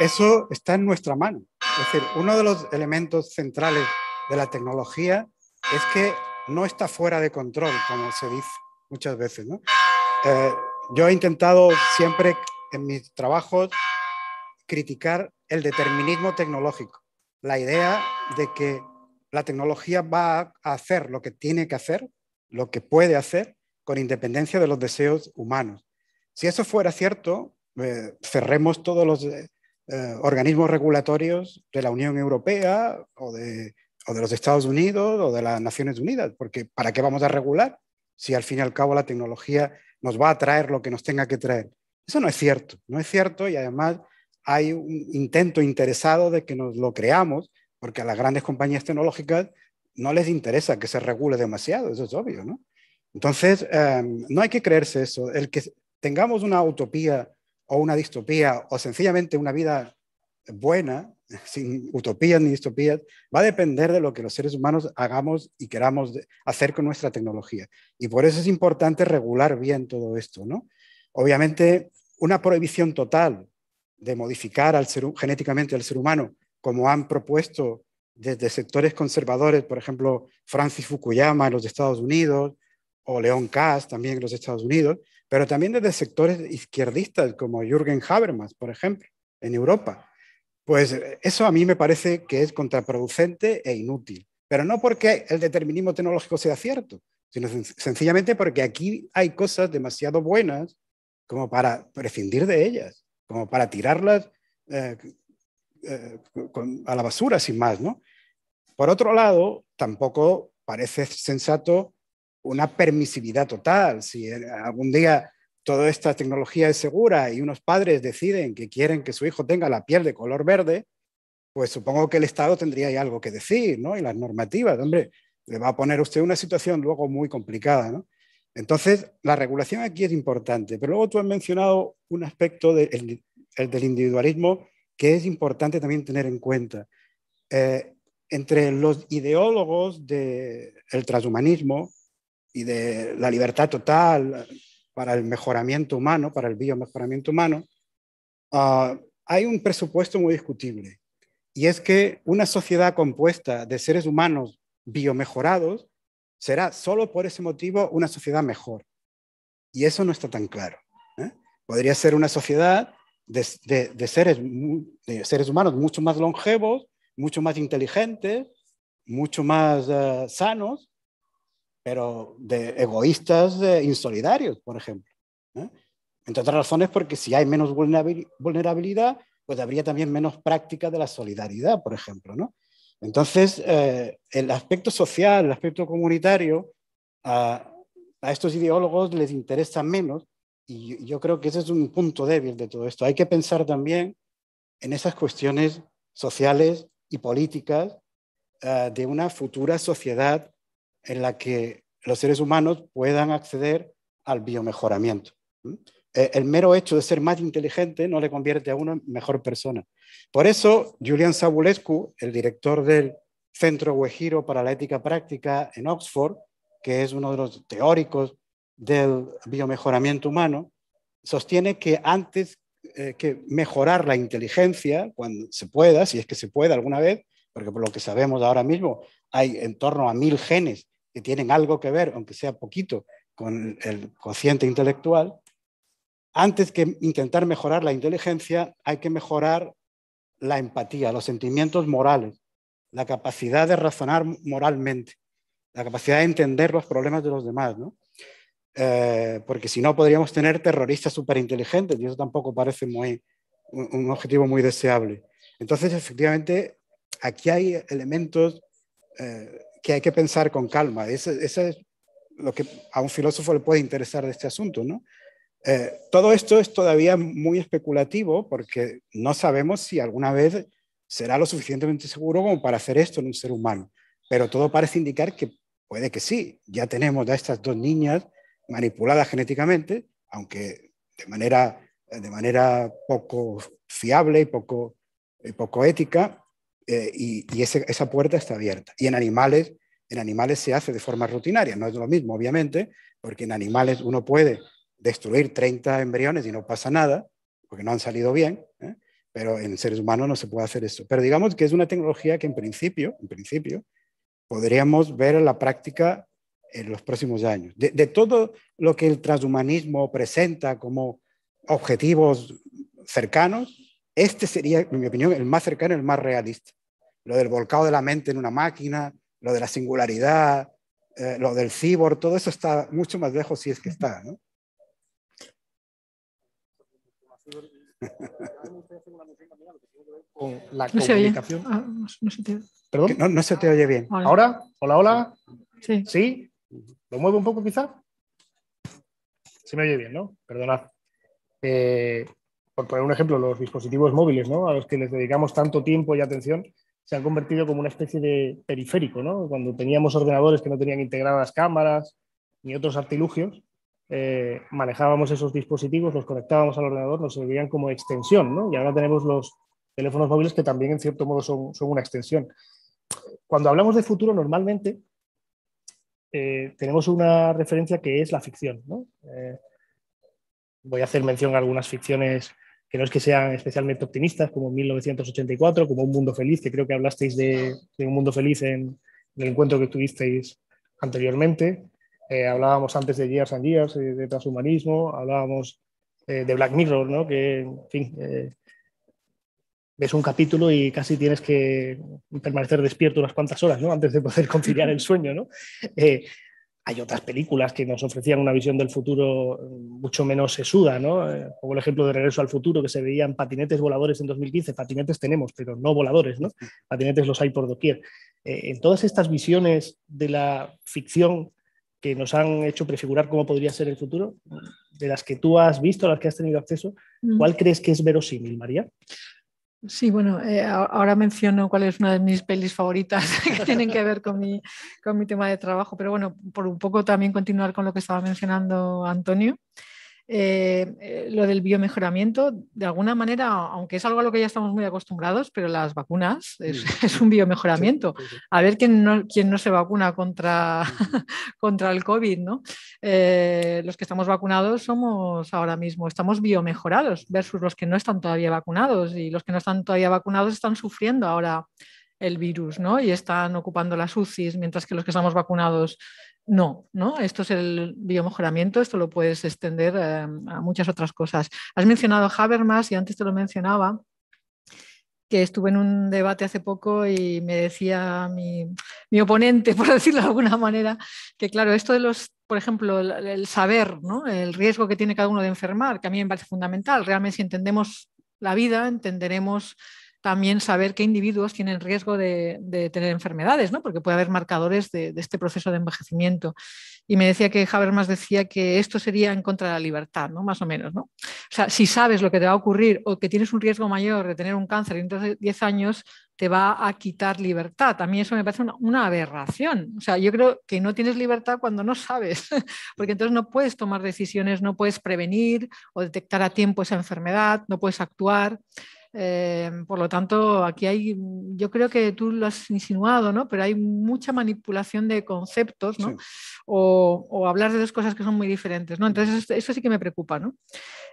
Eso está en nuestra mano. Es decir, uno de los elementos centrales de la tecnología es que no está fuera de control, como se dice muchas veces. ¿no? Eh, yo he intentado siempre en mis trabajos criticar el determinismo tecnológico, la idea de que la tecnología va a hacer lo que tiene que hacer, lo que puede hacer, con independencia de los deseos humanos. Si eso fuera cierto, eh, cerremos todos los eh, organismos regulatorios de la Unión Europea o de, o de los Estados Unidos o de las Naciones Unidas, porque ¿para qué vamos a regular si al fin y al cabo la tecnología nos va a traer lo que nos tenga que traer. Eso no es cierto, no es cierto y además hay un intento interesado de que nos lo creamos, porque a las grandes compañías tecnológicas no les interesa que se regule demasiado, eso es obvio, ¿no? Entonces, em, no hay que creerse eso. El que tengamos una utopía o una distopía o sencillamente una vida buena, sin utopías ni distopías, va a depender de lo que los seres humanos hagamos y queramos hacer con nuestra tecnología. Y por eso es importante regular bien todo esto, ¿no? Obviamente, una prohibición total de modificar genéticamente al ser humano, como han propuesto desde sectores conservadores, por ejemplo, Francis Fukuyama en los Estados Unidos, o León Kass también en los Estados Unidos, pero también desde sectores izquierdistas como Jürgen Habermas, por ejemplo, en Europa pues eh, eso a mí me parece que es contraproducente e inútil, pero no porque el determinismo tecnológico sea cierto, sino sencillamente porque aquí hay cosas demasiado buenas como para prescindir de ellas, como para tirarlas eh, eh, a la basura sin más, Por otro lado, tampoco parece sensato una permisividad total. Si algún día toda esta tecnología es segura y unos padres deciden que quieren que su hijo tenga la piel de color verde, pues supongo que el Estado tendría algo que decir, ¿no? Y las normativas, hombre, le va a poner usted una situación luego muy complicada, ¿no? Entonces, la regulación aquí es importante, pero luego tú has mencionado un aspecto del individualismo que es importante también tener en cuenta. Eh, entre los ideólogos del transhumanismo y de la libertad total, para el mejoramiento humano, para el biomejoramiento humano, ah, hay un presupuesto muy discutible. Y es que una sociedad compuesta de seres humanos biomejorados será solo por ese motivo una sociedad mejor. Y eso no está tan claro. ¿eh? Podría ser una sociedad de, seres, humanos mucho más longevos, mucho más inteligentes, mucho más ah, sanos, pero de egoístas de insolidarios, por ejemplo. Entre otras razones porque si hay menos vulnerabilidad, pues habría también menos práctica de la solidaridad, por ejemplo. Entonces, eh, el aspecto social, el aspecto comunitario, a, estos ideólogos les interesa menos y yo creo que ese es un punto débil de todo esto. Hay que pensar también en esas cuestiones sociales y políticas eh, de una futura sociedad en la que los seres humanos puedan acceder al biomejoramiento. Eh, el mero hecho de ser más inteligente no le convierte a uno en mejor persona. Por eso, Julian Sabulescu, el director del Centro Wejiro para la Ética Práctica en Oxford, que es uno de los teóricos del biomejoramiento humano, sostiene que antes eh, que mejorar la inteligencia, cuando se pueda, si es que se puede alguna vez, porque por lo que sabemos ahora mismo hay en torno a mil genes que tienen algo que ver, aunque sea poquito, con el consciente intelectual, antes que intentar mejorar la inteligencia, hay que mejorar la empatía, los sentimientos morales, la capacidad de razonar moralmente, la capacidad de entender los problemas de los demás, eh, porque si no podríamos tener terroristas superinteligentes y eso tampoco parece muy, un, objetivo muy deseable. Entonces, efectivamente, aquí hay elementos eh, que hay que pensar con calma. Eso, es lo que a un filósofo le puede interesar de este asunto, eh, todo esto es todavía muy especulativo porque no sabemos si alguna vez será lo suficientemente seguro como para hacer esto en un ser humano. Pero todo parece indicar que puede que sí. Ya tenemos a estas dos niñas manipuladas genéticamente, aunque de manera, de manera poco fiable y poco, y poco ética, eh, y, esa puerta está abierta. Y en animales, en animales se hace de forma rutinaria, no es lo mismo, obviamente, porque en animales uno puede destruir 30 embriones y no pasa nada, porque no han salido bien, ¿eh? pero en seres humanos no se puede hacer eso. Pero digamos que es una tecnología que en principio, en principio, podríamos ver en la práctica en los próximos años. de todo lo que el transhumanismo presenta como objetivos cercanos, este sería, en mi opinión, el más cercano, el más realista. Lo del volcado de la mente en una máquina, lo de la singularidad, eh, lo del cyborg, todo eso está mucho más lejos si es que está. ¿no? la no Se oye. no, se te... oye bien. ¿Ahora? ¿Hola, hola? Sí. ¿Sí? ¿Lo muevo un poco quizás. Se me oye bien, ¿no? Perdonad. Eh, por poner un ejemplo, los dispositivos móviles, ¿no? A los que les dedicamos tanto tiempo y atención, se han convertido como una especie de periférico, ¿no? Cuando teníamos ordenadores que no tenían integradas cámaras ni otros artilugios, eh, manejábamos esos dispositivos, los conectábamos al ordenador, nos servían como extensión, ¿no? Y ahora tenemos los teléfonos móviles que también en cierto modo son, una extensión. Cuando hablamos de futuro, normalmente eh, tenemos una referencia que es la ficción, eh, voy a hacer mención a algunas ficciones que no es que sean especialmente optimistas, como 1984, como Un Mundo Feliz, que creo que hablasteis de, Un Mundo Feliz en, el encuentro que tuvisteis anteriormente. Eh, hablábamos antes de Years and Years, eh, de transhumanismo, hablábamos eh, de Black Mirror, ¿no? que, en fin, ves un capítulo y casi tienes que permanecer despierto unas cuantas horas ¿no? antes de poder <laughs> conciliar el sueño. ¿no? hay otras películas que nos ofrecían una visión del futuro mucho menos sesuda, ¿no? Eh, como el ejemplo de Regreso al Futuro, que se veían patinetes voladores en 2015. Patinetes tenemos, pero no voladores, ¿no? Patinetes los hay por doquier. Eh, en todas estas visiones de la ficción que nos han hecho prefigurar cómo podría ser el futuro, de las que tú has visto, las que has tenido acceso, ¿cuál crees que es verosímil, María? Sí, bueno, eh, ahora menciono cuál es una de mis pelis favoritas <laughs> que tienen que ver con mi, con mi tema de trabajo, pero bueno, por un poco también continuar con lo que estaba mencionando Antonio. Eh, eh, lo del biomejoramiento, de alguna manera, aunque es algo a lo que ya estamos muy acostumbrados, pero las vacunas es, <laughs> un biomejoramiento. a ver quién no, quién no se vacuna contra, <laughs> contra el COVID, ¿no? Eh, los que estamos vacunados somos ahora mismo, estamos biomejorados versus los que no están todavía vacunados y los que no están todavía vacunados están sufriendo ahora el virus, ¿no? Y están ocupando las UCIs, mientras que los que estamos vacunados no, ¿no? Esto es el biomejoramiento, esto lo puedes extender eh, a muchas otras cosas. Has mencionado Habermas y antes te lo mencionaba, que estuve en un debate hace poco y me decía mi, oponente, <laughs> por decirlo de alguna manera, que claro, esto de los, por ejemplo, el, saber, ¿no? El riesgo que tiene cada uno de enfermar, que a mí me parece fundamental. Realmente si entendemos la vida, entenderemos también saber qué individuos tienen riesgo de, tener enfermedades, ¿no? porque puede haber marcadores de, este proceso de envejecimiento. Y me decía que Habermas decía que esto sería en contra de la libertad, ¿no? más o menos. O sea, si sabes lo que te va a ocurrir o que tienes un riesgo mayor de tener un cáncer en de 10 años, te va a quitar libertad. A mí eso me parece una, una aberración. O sea, yo creo que no tienes libertad cuando no sabes, <laughs> porque entonces no puedes tomar decisiones, no puedes prevenir o detectar a tiempo esa enfermedad, no puedes actuar. Eh, por lo tanto, aquí hay, yo creo que tú lo has insinuado, ¿no? Pero hay mucha manipulación de conceptos, ¿no? O, hablar de dos cosas que son muy diferentes, ¿no? Entonces, eso, sí que me preocupa, ¿no?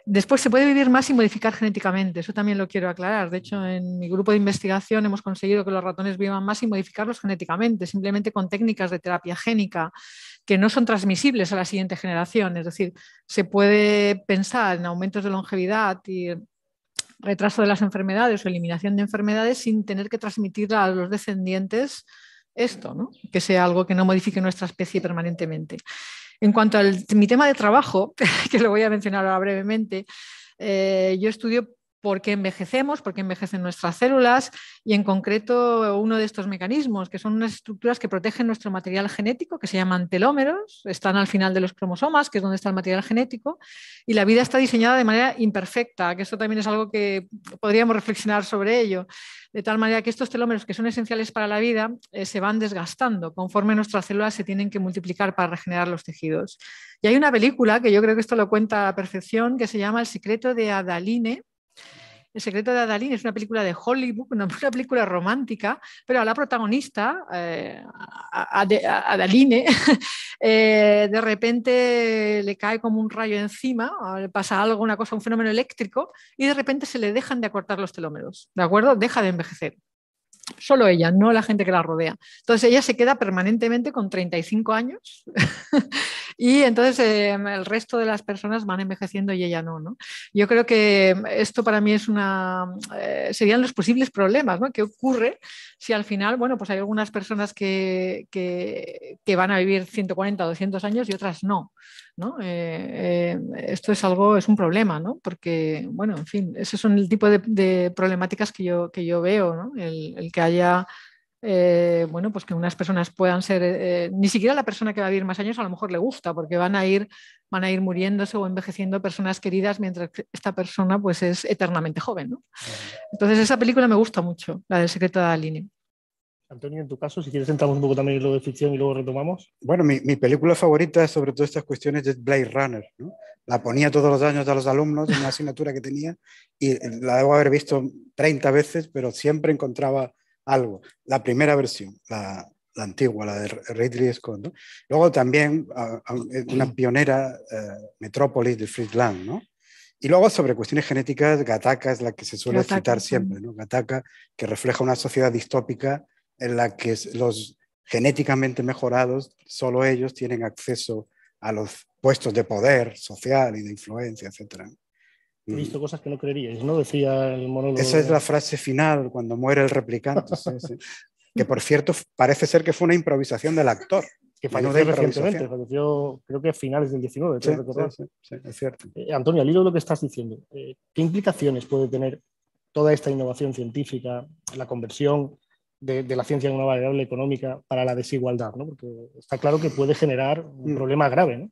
Después, se puede vivir más y modificar genéticamente, eso también lo quiero aclarar. De hecho, en mi grupo de investigación hemos conseguido que los ratones vivan más y modificarlos genéticamente, simplemente con técnicas de terapia génica que no son transmisibles a la siguiente generación. Es decir, se puede pensar en aumentos de longevidad y retraso de las enfermedades o eliminación de enfermedades sin tener que transmitir a los descendientes esto, ¿no? que sea algo que no modifique nuestra especie permanentemente. En cuanto a mi tema de trabajo, <laughs> que lo voy a mencionar ahora brevemente, eh, yo estudio por qué envejecemos, por qué envejecen nuestras células y en concreto uno de estos mecanismos, que son unas estructuras que protegen nuestro material genético, que se llaman telómeros, están al final de los cromosomas, que es donde está el material genético, y la vida está diseñada de manera imperfecta, que esto también es algo que podríamos reflexionar sobre ello, de tal manera que estos telómeros que son esenciales para la vida eh, se van desgastando conforme nuestras células se tienen que multiplicar para regenerar los tejidos. Y hay una película que yo creo que esto lo cuenta a perfección, que se llama El secreto de Adaline, el secreto de Adaline es una película de Hollywood, <laughs> una, película romántica, pero a la protagonista, eh, Adaline, <laughs> eh, de repente le cae como un rayo encima, le eh, pasa algo, una cosa, un fenómeno eléctrico, y de repente se le dejan de acortar los telómeros, ¿de acuerdo? Deja de envejecer solo ella, no la gente que la rodea. Entonces ella se queda permanentemente con 35 años <laughs> y entonces em, el resto de las personas van envejeciendo y ella no, Yo creo que em, esto para mí es una, eh, serían los posibles problemas, que ¿Qué ocurre si al final, bueno, pues hay algunas personas que, que van a vivir 140, 200 años y otras no? Eh, eh, esto es algo, es un problema, ¿no? Porque, bueno, en fin, esos son el tipo de, problemáticas que yo, que yo veo, el, que haya, eh, bueno, pues que unas personas puedan ser, ni siquiera la persona que va a vivir más años a lo mejor le gusta, porque van a ir, van a ir muriéndose o envejeciendo personas queridas mientras que esta persona pues es eternamente joven, Entonces esa película me gusta mucho, la del secreto de Aline. Antonio, en tu caso, si quieres sentamos un poco también lo de ficción y luego retomamos. Bueno, mi, película favorita sobre todas estas cuestiones es Blade Runner. La ponía todos los años a los alumnos en una asignatura que tenía y la debo haber visto 30 veces, pero siempre encontraba algo. La primera versión, la, antigua, la de Ridley Scott. Luego también una pionera eh, metrópolis de Friedland, ¿no? Y luego sobre cuestiones genéticas, Gataca es la que se suele citar siempre, ¿no? Gataca, que refleja una sociedad distópica en la que los genéticamente mejorados, solo ellos tienen acceso a los puestos de poder social y de influencia, etc. He visto mm. cosas que no creeríais, ¿no? Decía el monólogo. Esa es la frase final cuando muere el replicante. Que por cierto, parece ser que fue una improvisación del actor. Que recientemente, creo que a finales del 19. Sí, es cierto. Eh, Antonio, al hilo de lo que estás diciendo, eh, ¿qué implicaciones puede tener toda esta innovación científica, la conversión de, la ciencia de una variable económica para la desigualdad, ¿no? porque está claro que puede generar un mm. problema grave. ¿no?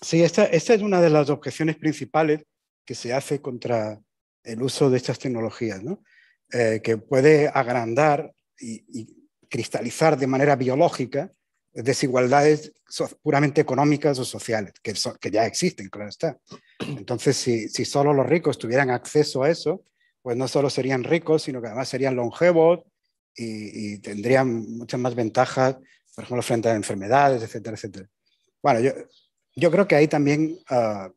Sí, esta, es una de las objeciones principales que se hace contra el uso de estas tecnologías, eh, que puede agrandar y, cristalizar de manera biológica desigualdades puramente económicas o sociales, que, que ya existen, claro está. Entonces, si, si, solo los ricos tuvieran acceso a eso, pues no solo serían ricos, sino que además serían longevos, y, tendrían muchas más ventajas, por ejemplo, frente a enfermedades, etcétera, etcétera. Bueno, yo, yo creo que ahí también ah,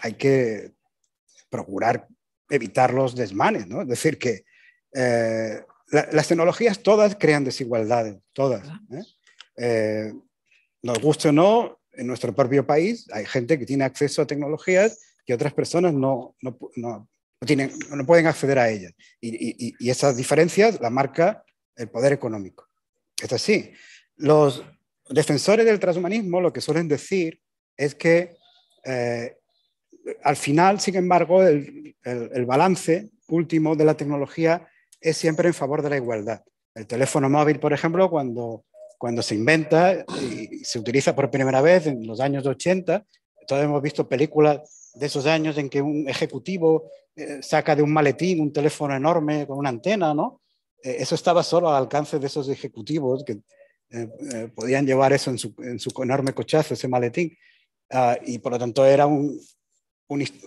hay que procurar evitar los desmanes, ¿no? Es decir, que eh, las tecnologías todas crean desigualdades, todas. ¿eh? Eh, nos guste o no, en nuestro propio país hay gente que tiene acceso a tecnologías que otras personas no, no, no, tienen, no pueden acceder a ellas. Y, y, y, esas diferencias la marca el poder económico. Es así. Los defensores del transhumanismo lo que suelen decir es que eh, al final, sin embargo, el, balance último de la tecnología es siempre en favor de la igualdad. El teléfono móvil, por ejemplo, cuando, cuando se inventa y se utiliza por primera vez en los años 80, todos hemos visto películas de esos años en que un ejecutivo eh, saca de un maletín un teléfono enorme con una antena, ¿no? Eh, eso estaba solo al alcance de esos ejecutivos que eh, eh, podían llevar eso en su, enorme cochazo, ese maletín. Ah, y por lo tanto era un,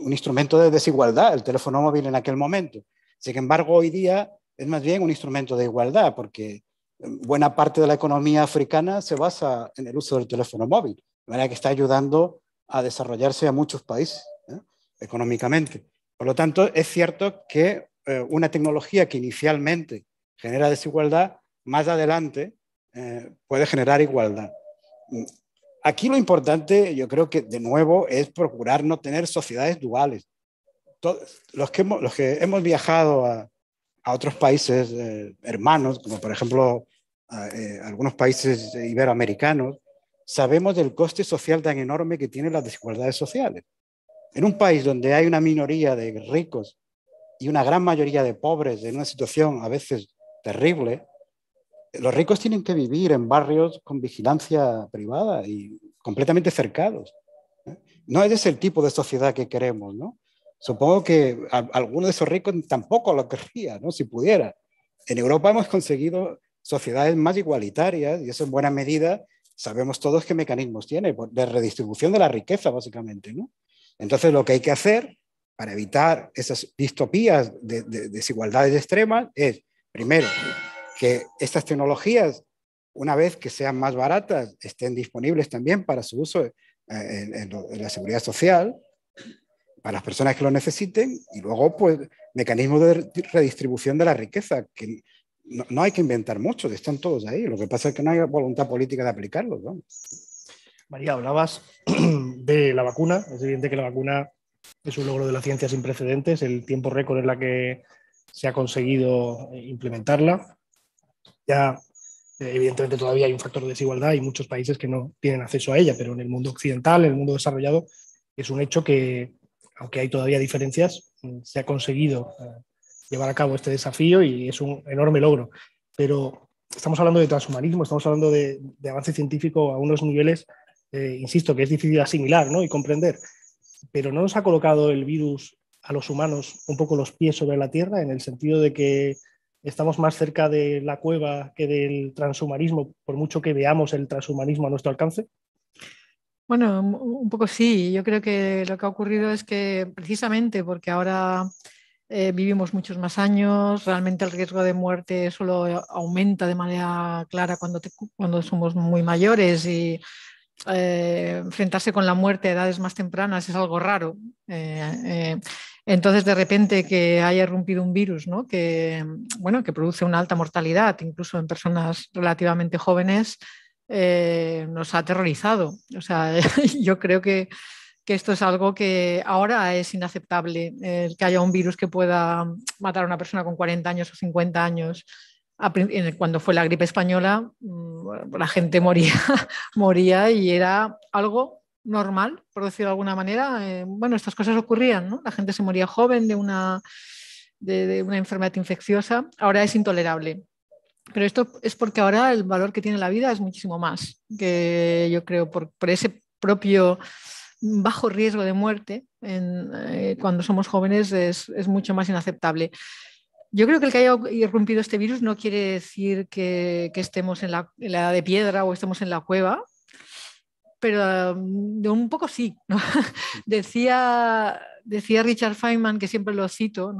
instrumento de desigualdad el teléfono móvil en aquel momento. Sin embargo, hoy día es más bien un instrumento de igualdad porque buena parte de la economía africana se basa en el uso del teléfono móvil, de manera que está ayudando a desarrollarse a muchos países económicamente. Por lo tanto, es cierto que una tecnología que inicialmente genera desigualdad, más adelante eh, puede generar igualdad. Aquí lo importante, yo creo que de nuevo, es procurar no tener sociedades duales. los, que hemos, viajado a, otros países eh, hermanos, como por ejemplo eh, algunos países iberoamericanos, sabemos del coste social tan enorme que tienen las desigualdades sociales. En un país donde hay una minoría de ricos y una gran mayoría de pobres en una situación a veces terrible, los ricos tienen que vivir en barrios con vigilancia privada y completamente cercados. ¿eh? No es ese el tipo de sociedad que queremos, ¿no? Supongo que algunos de esos ricos tampoco lo querría, ¿no? Si pudiera. En Europa hemos conseguido sociedades más igualitarias y eso en buena medida sabemos todos qué mecanismos tiene, de redistribución de la riqueza, básicamente, ¿no? Entonces lo que hay que hacer para evitar esas distopías de desigualdades extremas es Primero, que estas tecnologías, una vez que sean más baratas, estén disponibles también para su uso eh, en, la seguridad social, para las personas que lo necesiten, y luego, pues, mecanismos de redistribución de la riqueza, que no, hay que inventar mucho, están todos ahí. Lo que pasa es que no hay voluntad política de aplicarlos. María, hablabas <clears throat> de la vacuna. Es evidente que la vacuna es un logro de la ciencia sin precedentes. El tiempo récord en la que se ha conseguido eh, implementarla. Ya, eh, evidentemente, todavía hay un factor de desigualdad y muchos países que no tienen acceso a ella, pero en el mundo occidental, en el mundo desarrollado, es un hecho que, aunque hay todavía diferencias, mm, se ha conseguido eh, llevar a cabo este desafío y es un enorme logro. Pero estamos hablando de transhumanismo, estamos hablando de, avance científico a unos niveles, insisto, que es difícil asimilar y comprender. Pero no nos ha colocado el virus a los humanos un poco los pies sobre la tierra, en el sentido de que estamos más cerca de la cueva que del transhumanismo, por mucho que veamos el transhumanismo a nuestro alcance? Bueno, un poco sí. Yo creo que lo que ha ocurrido es que precisamente porque ahora eh, vivimos muchos más años, realmente el riesgo de muerte solo aumenta de manera clara cuando, cuando somos muy mayores y eh, enfrentarse con la muerte a edades más tempranas es algo raro. Eh, eh, entonces, de repente que haya irrumpido un virus ¿no? que, bueno, que produce una alta mortalidad, incluso en personas relativamente jóvenes, nos ha aterrorizado. sea, <laughs> yo creo que, que, esto es algo que ahora es inaceptable, que haya un virus que pueda matar a una persona con 40 años o 50 años cuando fue la gripe española, mm, la gente moría, <laughs> moría y era algo normal, por decirlo de alguna manera. Eh, bueno, estas cosas ocurrían, ¿no? La gente se moría joven de una, de, una enfermedad infecciosa. Ahora es intolerable. Pero esto es porque ahora el valor que tiene la vida es muchísimo más, que yo creo por, por ese propio bajo riesgo de muerte eh, cuando somos jóvenes es, es mucho más inaceptable. Yo creo que el que haya irrumpido este virus no quiere decir que, estemos en la, edad de piedra o estemos en la cueva, pero um, un poco sí. <laughs> decía, decía Richard Feynman, que siempre lo cito,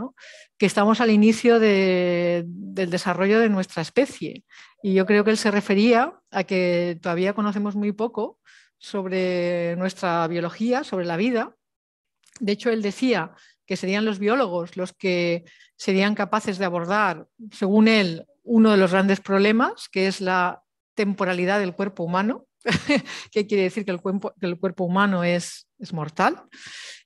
que estamos al inicio del desarrollo de nuestra especie. Y yo creo que él se refería a que todavía conocemos muy poco sobre nuestra biología, sobre la vida. De hecho, él decía que serían los biólogos los que serían capaces de abordar, según él, uno de los grandes problemas, que es la temporalidad del cuerpo humano, <laughs> que quiere decir que el cuerpo, cuerpo humano es, es mortal,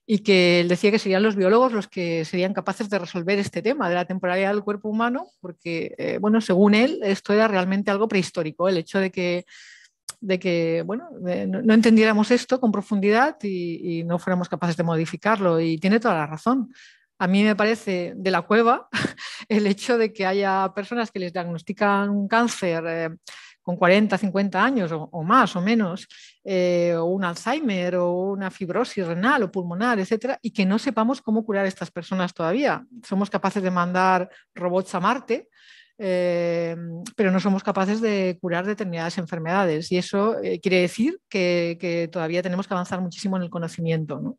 y que él decía que serían los biólogos los que serían capaces de resolver este tema de la temporalidad del cuerpo humano, porque, eh, bueno, según él, esto era realmente algo prehistórico, el hecho de que de que bueno, no, entendiéramos esto con profundidad y, no fuéramos capaces de modificarlo. Y tiene toda la razón. A mí me parece de la cueva <laughs> el hecho de que haya personas que les diagnostican un cáncer eh, con 40, 50 años o, más o menos, eh, o un Alzheimer o una fibrosis renal o pulmonar, etcétera, y que no sepamos cómo curar a estas personas todavía. Somos capaces de mandar robots a Marte, eh, pero no somos capaces de curar determinadas enfermedades. Y eso eh, quiere decir que, todavía tenemos que avanzar muchísimo en el conocimiento.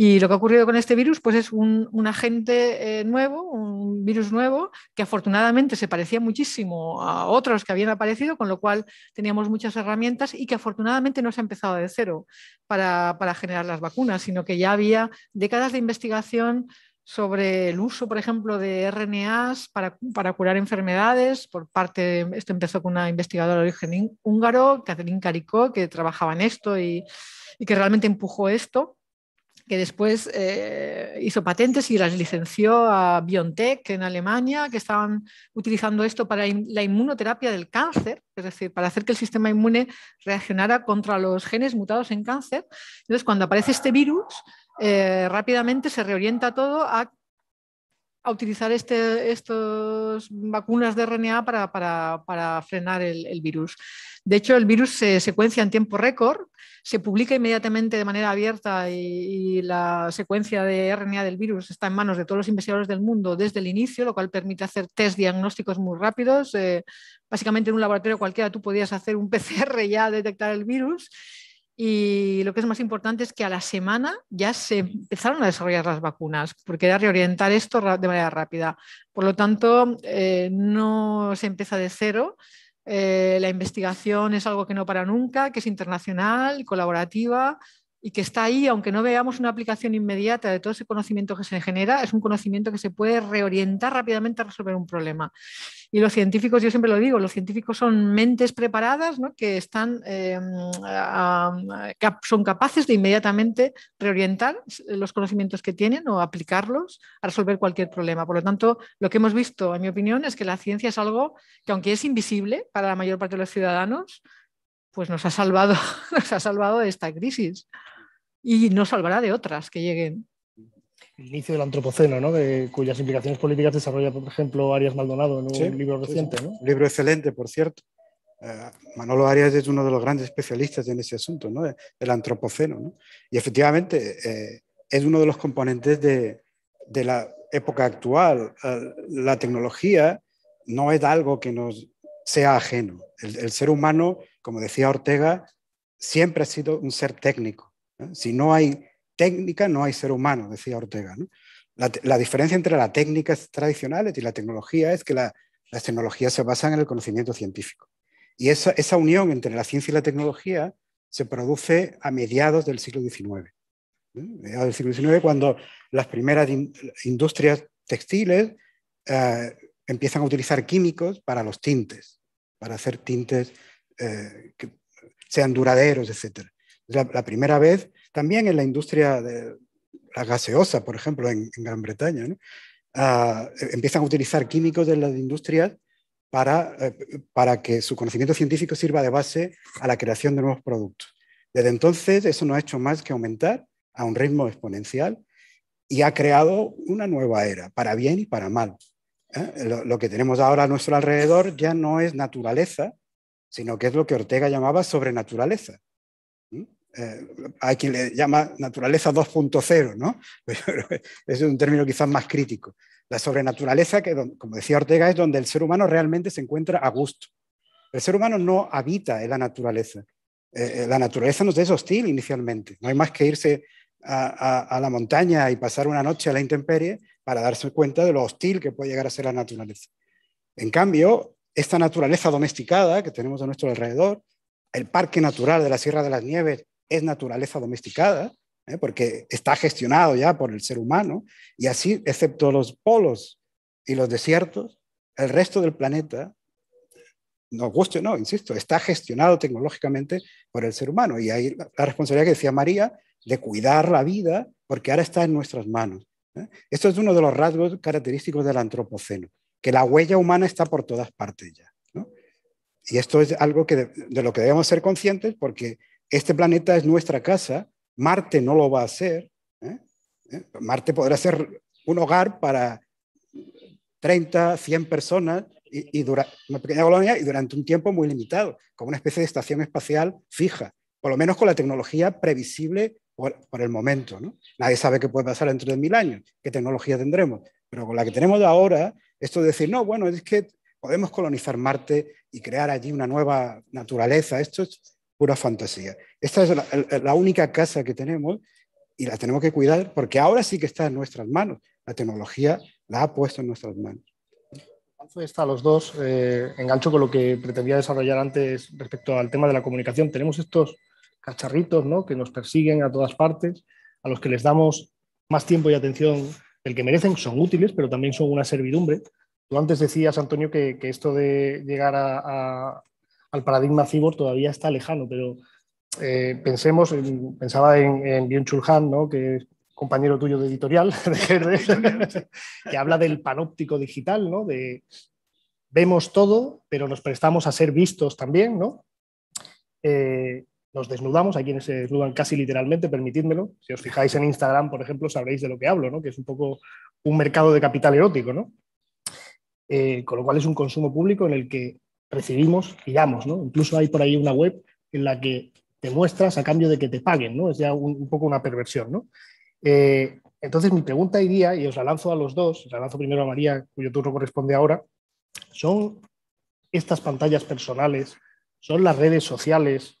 Y lo que ha ocurrido con este virus pues es un, agente eh, nuevo, un virus nuevo, que afortunadamente se parecía muchísimo a otros que habían aparecido, con lo cual teníamos muchas herramientas y que afortunadamente no se ha empezado de cero para generar las vacunas, sino que ya había décadas de investigación sobre el uso, por ejemplo, de RNAs para, curar enfermedades. Por parte, esto empezó con una investigadora de origen húngaro, Catherine Caricó, que trabajaba en esto y que realmente empujó esto que después eh, hizo patentes y las licenció a BioNTech en Alemania, que estaban utilizando esto para la inmunoterapia del cáncer, es decir, para hacer que el sistema inmune reaccionara contra los genes mutados en cáncer. Entonces, cuando aparece este virus, eh, rápidamente se reorienta todo a utilizar este, estas vacunas de RNA para, frenar el, virus. De hecho, el virus se secuencia en tiempo récord, se publica inmediatamente de manera abierta y, la secuencia de RNA del virus está en manos de todos los investigadores del mundo desde el inicio, lo cual permite hacer test diagnósticos muy rápidos. Eh, básicamente en un laboratorio cualquiera tú podías hacer un PCR y ya detectar el virus y lo que es más importante es que a la semana ya se empezaron a desarrollar las vacunas, porque era reorientar esto de manera rápida. Por lo tanto, eh, no se empieza de cero. Eh, la investigación es algo que no para nunca, que es internacional, colaborativa y que está ahí, aunque no veamos una aplicación inmediata de todo ese conocimiento que se genera, es un conocimiento que se puede reorientar rápidamente a resolver un problema. Y los científicos, yo siempre lo digo, los científicos son mentes preparadas ¿no? que, están, em, son capaces de inmediatamente reorientar los conocimientos que tienen o aplicarlos a resolver cualquier problema. Por lo tanto, lo que hemos visto, en mi opinión, es que la ciencia es algo que, aunque es invisible para la mayor parte de los ciudadanos, pues nos ha salvado, <laughs> nos ha salvado de esta crisis y nos salvará de otras que lleguen. El inicio del antropoceno, ¿no? de, cuyas implicaciones políticas desarrolla, por ejemplo, Arias Maldonado en un libro reciente. Un Libro excelente, por cierto. Eh, Manolo Arias es uno de los grandes especialistas en ese asunto, ¿no? del antropoceno. Y efectivamente eh, es uno de los componentes de, de la época actual. Eh, la tecnología no es algo que nos sea ajeno. El, ser humano, como decía Ortega, siempre ha sido un ser técnico. Si no hay técnica, no hay ser humano, decía Ortega. La, diferencia entre las técnicas tradicionales y la tecnología es que las tecnologías se basan en el conocimiento científico. Y esa, unión entre la ciencia y la tecnología se produce a mediados del siglo XIX. A Mediados del siglo XIX, cuando las primeras industrias textiles eh, empiezan a utilizar químicos para los tintes para hacer tintes eh, que sean duraderos, etc. La, primera vez, también en la industria de la gaseosa, por ejemplo, en, Gran Bretaña, ah, eh, empiezan a utilizar químicos de las industrias para, eh, para que su conocimiento científico sirva de base a la creación de nuevos productos. Desde entonces, eso no ha hecho más que aumentar a un ritmo exponencial y ha creado una nueva era, para bien y para mal. ¿eh? Lo, que tenemos ahora a nuestro alrededor ya no es naturaleza, sino que es lo que Ortega llamaba sobrenaturaleza. Eh, hay quien le llama naturaleza 2.0, ¿no? <laughs> es un término quizás más crítico. La sobrenaturaleza, que como decía Ortega, es donde el ser humano realmente se encuentra a gusto. El ser humano no habita en la naturaleza. Eh, la naturaleza nos es hostil inicialmente. No hay más que irse a, la montaña y pasar una noche a la intemperie para darse cuenta de lo hostil que puede llegar a ser la naturaleza. En cambio, esta naturaleza domesticada que tenemos a nuestro alrededor, el parque natural de la Sierra de las Nieves es naturaleza domesticada, ¿eh? porque está gestionado ya por el ser humano, y así, excepto los polos y los desiertos, el resto del planeta no guste o no, insisto, está gestionado tecnológicamente por el ser humano. Y ahí la responsabilidad que decía María de cuidar la vida, porque ahora está en nuestras manos. ¿eh? Esto es uno de los rasgos característicos del antropoceno, que la huella humana está por todas partes ya. Y esto es algo que de, lo que debemos ser conscientes, porque este planeta es nuestra casa, Marte no lo va a ser, ¿eh? ¿Eh? Marte podrá ser un hogar para 30, 100 personas y, una pequeña colonia y durante un tiempo muy limitado, como una especie de estación espacial fija por lo menos con la tecnología previsible por, el momento. ¿no? Nadie sabe qué puede pasar dentro de mil años, qué tecnología tendremos, pero con la que tenemos ahora, esto de decir, no, bueno, es que podemos colonizar Marte y crear allí una nueva naturaleza, esto es pura fantasía. Esta es la, única casa que tenemos y la tenemos que cuidar porque ahora sí que está en nuestras manos. La tecnología la ha puesto en nuestras manos está los dos, eh, engancho con lo que pretendía desarrollar antes respecto al tema de la comunicación. Tenemos estos cacharritos que nos persiguen a todas partes, a los que les damos más tiempo y atención del que merecen, son útiles, pero también son una servidumbre. Tú antes decías, Antonio, que, esto de llegar al paradigma cibor todavía está lejano, pero eh, pensemos, pensaba en, en Byung ¿no? que es compañero tuyo de editorial, <laughs> que habla del panóptico digital, de vemos todo, pero nos prestamos a ser vistos también, ¿no? Eh, nos desnudamos, hay quienes se desnudan casi literalmente, permitidmelo. Si os fijáis en Instagram, por ejemplo, sabréis de lo que hablo, que es un poco un mercado de capital erótico, ¿no? Eh, con lo cual es un consumo público en el que recibimos y damos. ¿no? Incluso hay por ahí una web en la que te muestras a cambio de que te paguen, ¿no? es ya un, poco una perversión. Eh, entonces mi pregunta iría, y os la lanzo a los dos, os la lanzo primero a María, cuyo turno corresponde ahora, ¿son estas pantallas personales, son las redes sociales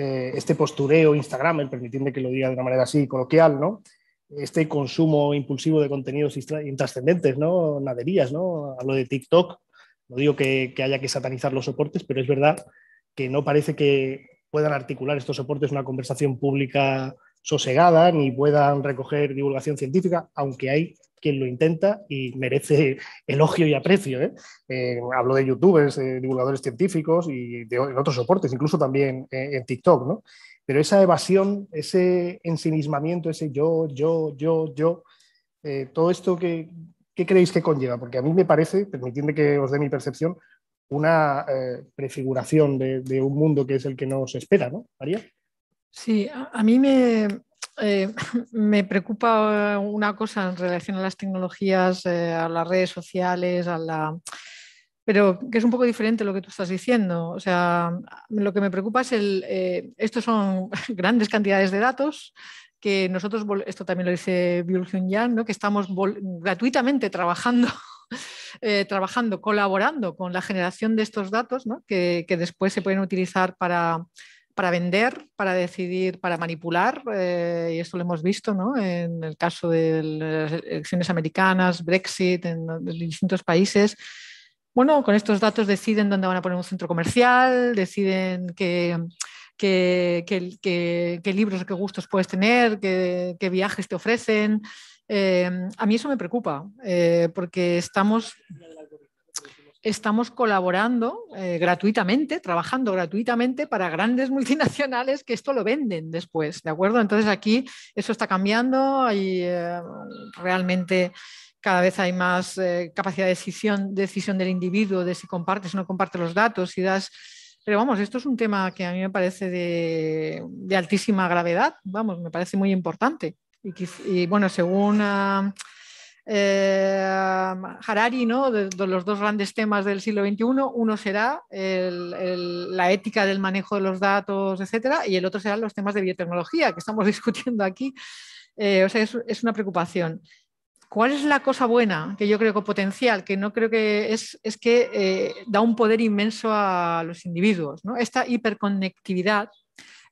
eh, este postureo Instagram, permitirme que lo diga de una manera así coloquial, ¿no? Este consumo impulsivo de contenidos intrascendentes, ¿no? Naderías, ¿no? Hablo de TikTok, no digo que haya que satanizar los soportes, pero es verdad que no parece que puedan articular estos soportes una conversación pública sosegada, ni puedan recoger divulgación científica, aunque hay quien lo intenta y merece <laughs> elogio y aprecio. ¿eh? Eh, hablo de youtubers, eh, divulgadores científicos y de, en otros soportes, incluso también en TikTok, ¿no? Pero esa evasión, ese ensimismamiento, ese yo, yo, yo, yo, todo esto que, ¿qué creéis que conlleva? Porque a mí me parece, permitidme que os dé mi percepción, una prefiguración de, un mundo que es el que nos espera, ¿no, María? Sí, a mí me, eh, <laughs> me preocupa una cosa en relación a las tecnologías, eh, a las redes sociales, a la... pero que es un poco diferente lo que tú estás diciendo. O sea, lo que me preocupa es el, eh, estos son <laughs> grandes cantidades de datos que nosotros, esto también lo dice Byul Yang, ¿no? que estamos gratuitamente trabajando <laughs> trabajando, colaborando con la generación de estos datos, ¿no? que, después se pueden utilizar para para vender, para decidir, para manipular, eh, y esto lo hemos visto en el caso de las elecciones americanas, Brexit, en, distintos países. Bueno, con estos datos deciden dónde van a poner un centro comercial, deciden qué, libros o qué libros, qué gustos puedes tener, qué viajes te ofrecen. Eh, a mí eso me preocupa, eh, porque estamos estamos colaborando eh, gratuitamente, trabajando gratuitamente para grandes <laughs> multinacionales que esto lo venden después, ¿de acuerdo? Entonces aquí eso está cambiando, y eh, realmente cada vez hay más eh, capacidad de decisión, decisión del individuo de si compartes o no compartes los datos, si das... Pero vamos, esto es un tema que a mí me parece de, altísima gravedad, vamos, me parece muy importante. Y, bueno, según... Ah, Ehm, Harari, ¿no? De, los dos grandes temas del siglo XXI, uno será la ética del manejo de los datos, etcétera, y el otro serán los temas de biotecnología que estamos <laughs> discutiendo aquí. Eh, o sea, es, una preocupación. ¿Cuál es la cosa buena que yo creo que potencial, que no creo que es, que eh, da un poder inmenso a los individuos? ¿no? Esta hiperconectividad,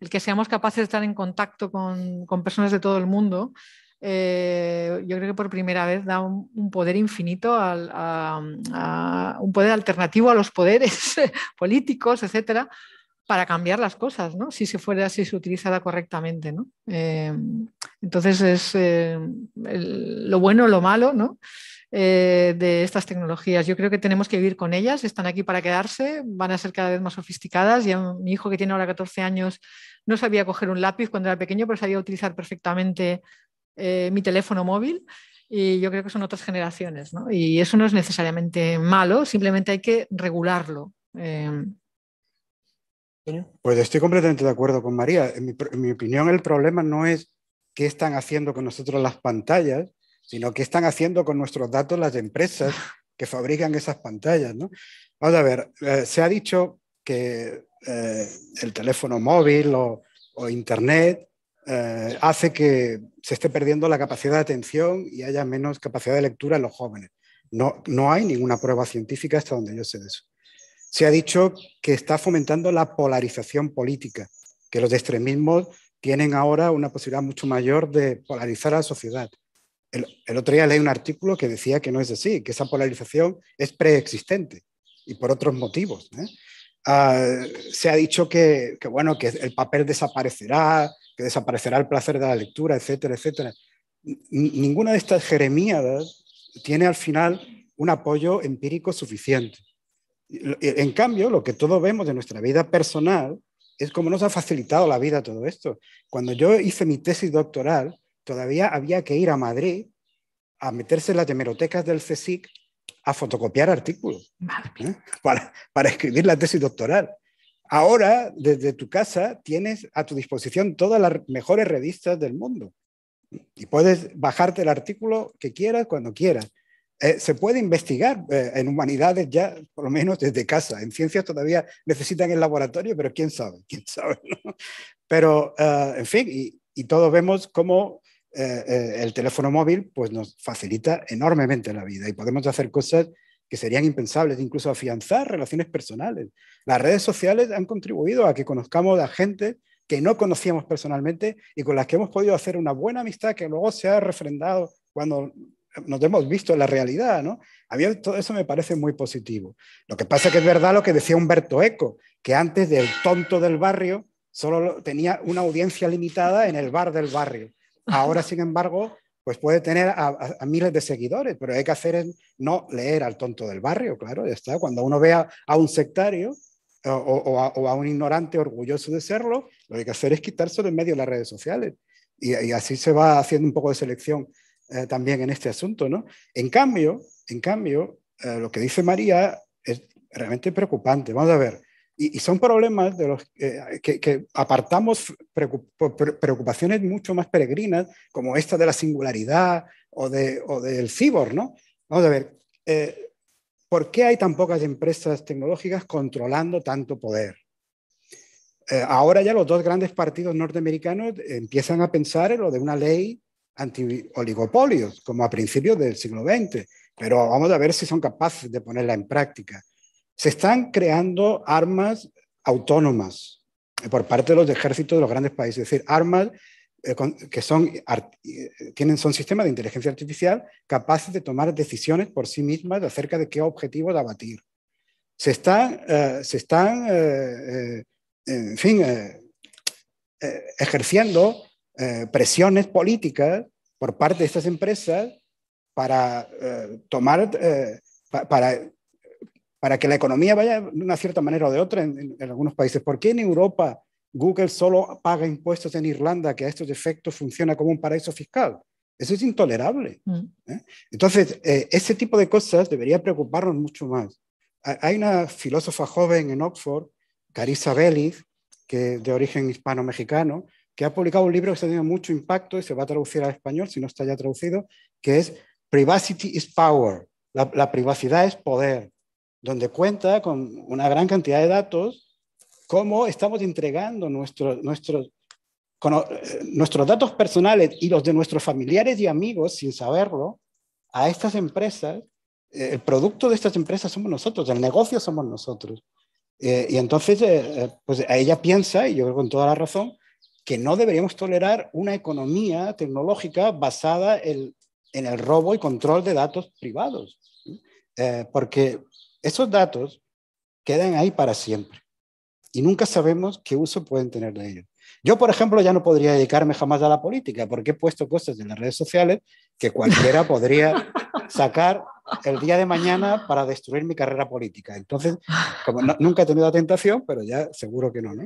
el que seamos capaces de estar en contacto con, con personas de todo el mundo, eh, yo creo que por primera vez da un, poder infinito, a, un poder alternativo a los poderes <laughs> políticos, etcétera, para cambiar las cosas, Si se fuera, si se utilizara correctamente, eh, entonces es eh, lo bueno, lo malo, de estas tecnologías. Yo creo que tenemos que vivir con ellas, están aquí para quedarse, van a ser cada vez más sofisticadas. Ya mi hijo que tiene ahora 14 años no sabía coger un lápiz cuando era pequeño, pero sabía utilizar perfectamente eh, mi teléfono móvil y yo creo que son otras generaciones, ¿no? Y eso no es necesariamente malo, simplemente hay que regularlo. Eh. Pues estoy completamente de acuerdo con María. En mi, opinión, el problema no es qué están haciendo con nosotros las pantallas, sino qué están haciendo con nuestros datos las empresas que fabrican esas pantallas, ¿no? Vamos a ver, eh, se ha dicho que el teléfono móvil o Internet eh, hace que se esté perdiendo la capacidad de atención y haya menos capacidad de lectura en los jóvenes. No, no hay ninguna prueba científica hasta donde yo sé de eso. Se ha dicho que está fomentando la polarización política, que los extremismos tienen ahora una posibilidad mucho mayor de polarizar a la sociedad. El, el otro día leí un artículo que decía que no es así, que esa polarización es preexistente y por otros motivos. ¿eh? Ah, se ha dicho que, que, bueno, que el papel desaparecerá, que desaparecerá el placer de la lectura, etcétera, etcétera. Ninguna de estas jeremías tiene al final un apoyo empírico suficiente. En cambio, lo que todos vemos de nuestra vida personal es cómo nos ha facilitado la vida todo esto. Cuando yo hice mi tesis doctoral, todavía había que ir a Madrid a meterse en las hemerotecas del CSIC a fotocopiar artículos ¿eh? para escribir la tesis doctoral. Ahora, desde tu casa, tienes a tu disposición todas las mejores revistas del mundo y puedes bajarte el artículo que quieras cuando quieras. Eh, se puede investigar eh, en humanidades ya, por lo menos desde casa. En ciencias todavía necesitan el laboratorio, pero quién sabe, quién <laughs> sabe. Pero, eh, en fin, y, todos vemos cómo el teléfono móvil pues, nos facilita enormemente la vida y podemos hacer cosas que serían impensables, incluso afianzar relaciones personales. Las redes sociales han contribuido a que conozcamos a gente que no conocíamos personalmente y con las que hemos podido hacer una buena amistad que luego se ha refrendado cuando nos hemos visto en la realidad, ¿no? A mí todo eso me parece muy positivo. Lo que pasa es que es verdad lo que decía Humberto Eco, que antes del tonto del barrio solo tenía una audiencia limitada en el bar del barrio. Ahora, <laughs> sin embargo, pues puede tener a, miles de seguidores, pero hay que hacer no leer al tonto del barrio, claro, ya está. Cuando uno vea a, un sectario o, a, un ignorante orgulloso de serlo, lo que hay que hacer es quitarse en medio de las redes sociales. Y, así se va haciendo un poco de selección eh, también en este asunto, ¿no? En cambio, en cambio eh, lo que dice María es realmente preocupante. Vamos a ver, y, son problemas de los eh, que, apartamos preocupaciones mucho más peregrinas, como esta de la singularidad o, de, del cibor, ¿no? Vamos a ver, eh, ¿por qué hay tan pocas empresas tecnológicas controlando tanto poder? Eh, ahora ya los dos grandes partidos norteamericanos empiezan a pensar en lo de una ley anti-oligopolios, como a principios del siglo XX, pero vamos a ver si son capaces de ponerla en práctica se están creando armas autónomas eh, por parte de los ejércitos de los grandes países, es decir, armas eh, que son, eh, tienen, son sistemas de inteligencia artificial capaces de tomar decisiones por sí mismas acerca de qué objetivos abatir. Se están, se están en fin, ejerciendo presiones políticas por parte de estas empresas para tomar, para para que la economía vaya de una cierta manera o de otra en, algunos países. ¿Por qué en Europa Google solo paga impuestos en Irlanda, que a estos efectos funciona como un paraíso fiscal? Eso es intolerable. Mm. ¿eh? Entonces, eh, ese tipo de cosas debería preocuparnos mucho más. Hay una filósofa joven en Oxford, Carissa Vélez, que de origen hispano-mexicano, que ha publicado un libro que se ha tenido mucho impacto y se va a traducir al español, si no está ya traducido, que es Privacy is Power. la privacidad es poder donde cuenta con una gran cantidad de datos, cómo estamos entregando nuestro, nuestros, eh, nuestros datos personales y los de nuestros familiares y amigos sin saberlo a estas empresas. Eh, el producto de estas empresas somos nosotros, el negocio somos nosotros. Eh, y entonces, pues ella piensa, y yo creo con toda la razón, que no deberíamos tolerar una economía tecnológica basada en, el robo y control de datos privados. porque esos datos quedan ahí para siempre y nunca sabemos qué uso pueden tener de ellos. Yo, por ejemplo, ya no podría dedicarme jamás a la política porque he puesto cosas en las redes sociales que cualquiera <laughs> podría sacar el día de mañana para destruir mi carrera política. Entonces, como nunca he tenido la tentación, pero ya seguro que no, ¿no?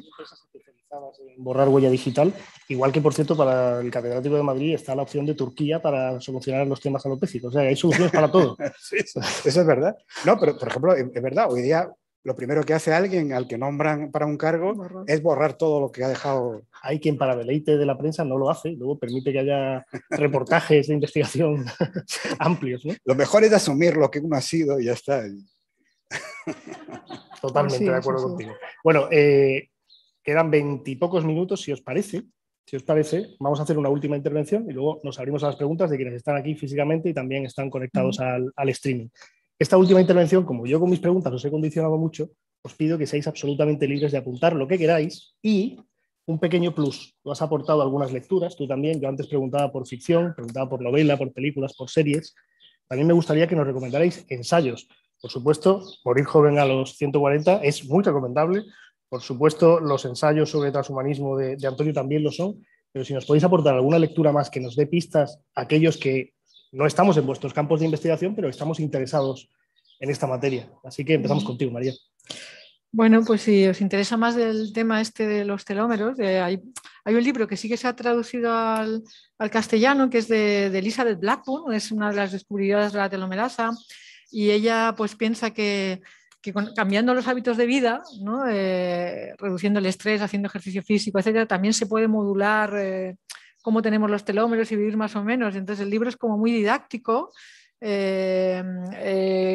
borrar huella digital. Igual que, por cierto, para el catedrático de Madrid está la opción de Turquía para solucionar los temas alopécicos. O sea, hay soluciones para todo. <laughs> eso, es verdad. No, pero, por ejemplo, es verdad, hoy día lo primero que hace alguien al que nombran para un cargo es borrar todo lo que ha dejado. Hay quien para deleite de la prensa no lo hace, luego permite que haya reportajes de investigación <laughs> amplios. Lo mejor es asumir lo que uno ha sido y ya está. Totalmente de acuerdo contigo. Bueno, eh, Quedan veintipocos minutos, si os parece. Si os parece, vamos a hacer una última intervención y luego nos abrimos a las preguntas de quienes están aquí físicamente y también están conectados al, streaming. Esta última intervención, como yo con mis preguntas os he condicionado mucho, os pido que seáis absolutamente libres de apuntar lo que queráis y un pequeño plus. Tú has aportado algunas lecturas, tú también. Yo antes preguntaba por ficción, preguntaba por novela, por películas, por series. También me gustaría que nos recomendarais ensayos. Por supuesto, morir joven a los 140 es muy recomendable, por supuesto, los ensayos sobre transhumanismo de, Antonio también lo son, pero si nos podéis aportar alguna lectura más que nos dé pistas a aquellos que no estamos en vuestros campos de investigación, pero estamos interesados en esta materia. Así que empezamos mm. contigo, María. Bueno, pues si os interesa más el tema este de los telómeros, eh, hay, un libro que sí que se ha traducido al, castellano, que es de, de, Elizabeth Blackburn, es una de las descubridoras de la telomerasa, y ella pues piensa que que cambiando los hábitos de vida, eh, reduciendo el estrés, haciendo ejercicio físico, etc., también se puede modular eh, cómo tenemos los telómeros y vivir más o menos. Entonces el libro es como muy didáctico. Eh,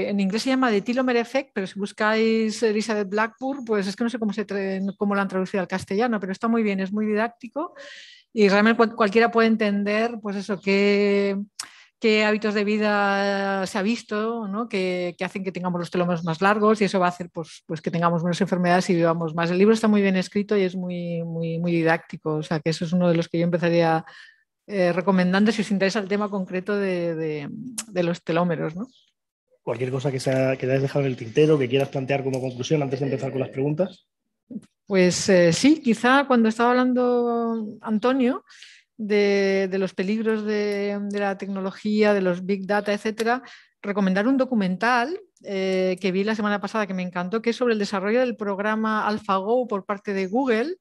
en inglés se llama The Telomere Effect, pero si buscáis Elizabeth Blackburn, pues es que no sé cómo, se cómo lo han traducido al castellano, pero está muy bien, es muy didáctico y realmente cualquiera puede entender, pues eso, que qué hábitos de vida se ha visto, ¿no? que, hacen que tengamos los telómeros más largos y eso va a hacer pues, pues que tengamos menos enfermedades y vivamos más. El libro está muy bien escrito y es muy, muy, muy didáctico, o sea que eso es uno de los que yo empezaría eh, recomendando si os interesa el tema concreto de, los telómeros. ¿no? Cualquier cosa que, sea, que te dejado en el tintero, que quieras plantear como conclusión antes de empezar con las preguntas. Pues eh, sí, quizá cuando estaba hablando Antonio, de, los peligros de, la tecnología, de los big data, etcétera, recomendar un documental eh, que vi la semana pasada que me encantó, que es sobre el desarrollo del programa AlphaGo por parte de Google.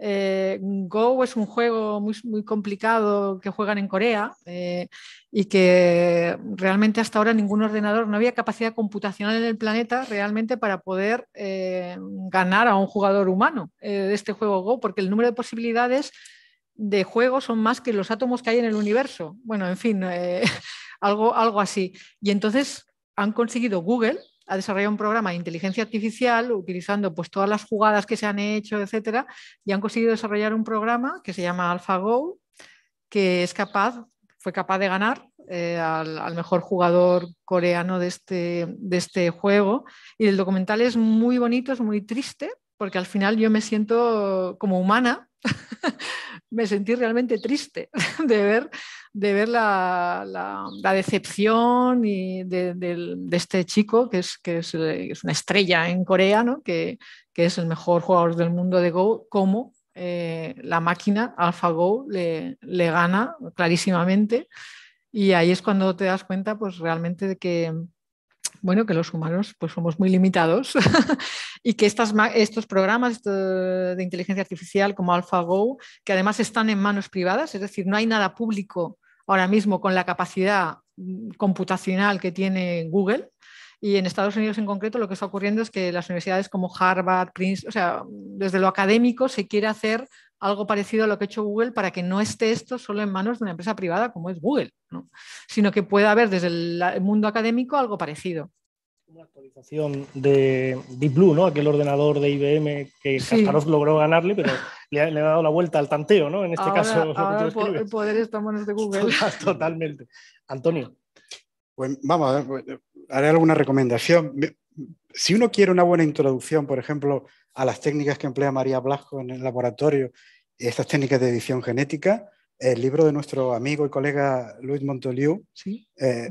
Eh, Go es un juego muy, complicado que juegan en Corea eh, y que realmente hasta ahora ningún ordenador, no había capacidad computacional en el planeta realmente para poder ganar a un jugador humano de este juego Go, porque el número de posibilidades de juego son más que los átomos que hay en el universo. Bueno, en fin, eh, <laughs> algo, algo así. Y entonces han conseguido Google ha desarrollado un programa de inteligencia artificial utilizando pues todas las jugadas que se han hecho, etcétera, y han conseguido desarrollar un programa que se llama AlphaGo, que es capaz, fue capaz de ganar eh, al, al, mejor jugador coreano de este, de este juego. Y el documental es muy bonito, es muy triste, porque al final yo me siento como humana <laughs> me sentí realmente triste <laughs> de ver, de ver la, decepción y de, este chico, que es, que es, eh, una estrella en Corea, que, es el mejor jugador del mundo de Go, como eh, la máquina AlphaGo le, le gana clarísimamente. Y ahí es cuando te das cuenta, pues realmente de que bueno, que los humanos pues somos muy limitados <laughs> y que estos programas de, de, inteligencia artificial como AlphaGo, que además están en manos privadas, es decir, no hay nada público ahora mismo con la capacidad mm, computacional que tiene Google. Y en Estados Unidos en concreto lo que está ocurriendo es que las universidades como Harvard, Princeton, o sea, desde lo académico se quiere hacer algo parecido a lo que ha hecho Google para que no esté esto solo en manos de una empresa privada como es Google, sino que pueda haber desde el, mundo académico algo parecido. Una actualización de Deep Blue, ¿no? aquel ordenador de IBM que sí. logró ganarle, pero le ha, dado la vuelta al tanteo, ¿no? en este caso. el, poder está en manos de Google. <laughs> totalmente. Antonio. Pues vamos, a ver, haré alguna recomendación. Si uno quiere una buena introducción, por ejemplo, a las técnicas que emplea María Blasco en el laboratorio, estas técnicas de edición genética, el libro de nuestro amigo y colega Luis Montoliu, ¿Sí? Eh,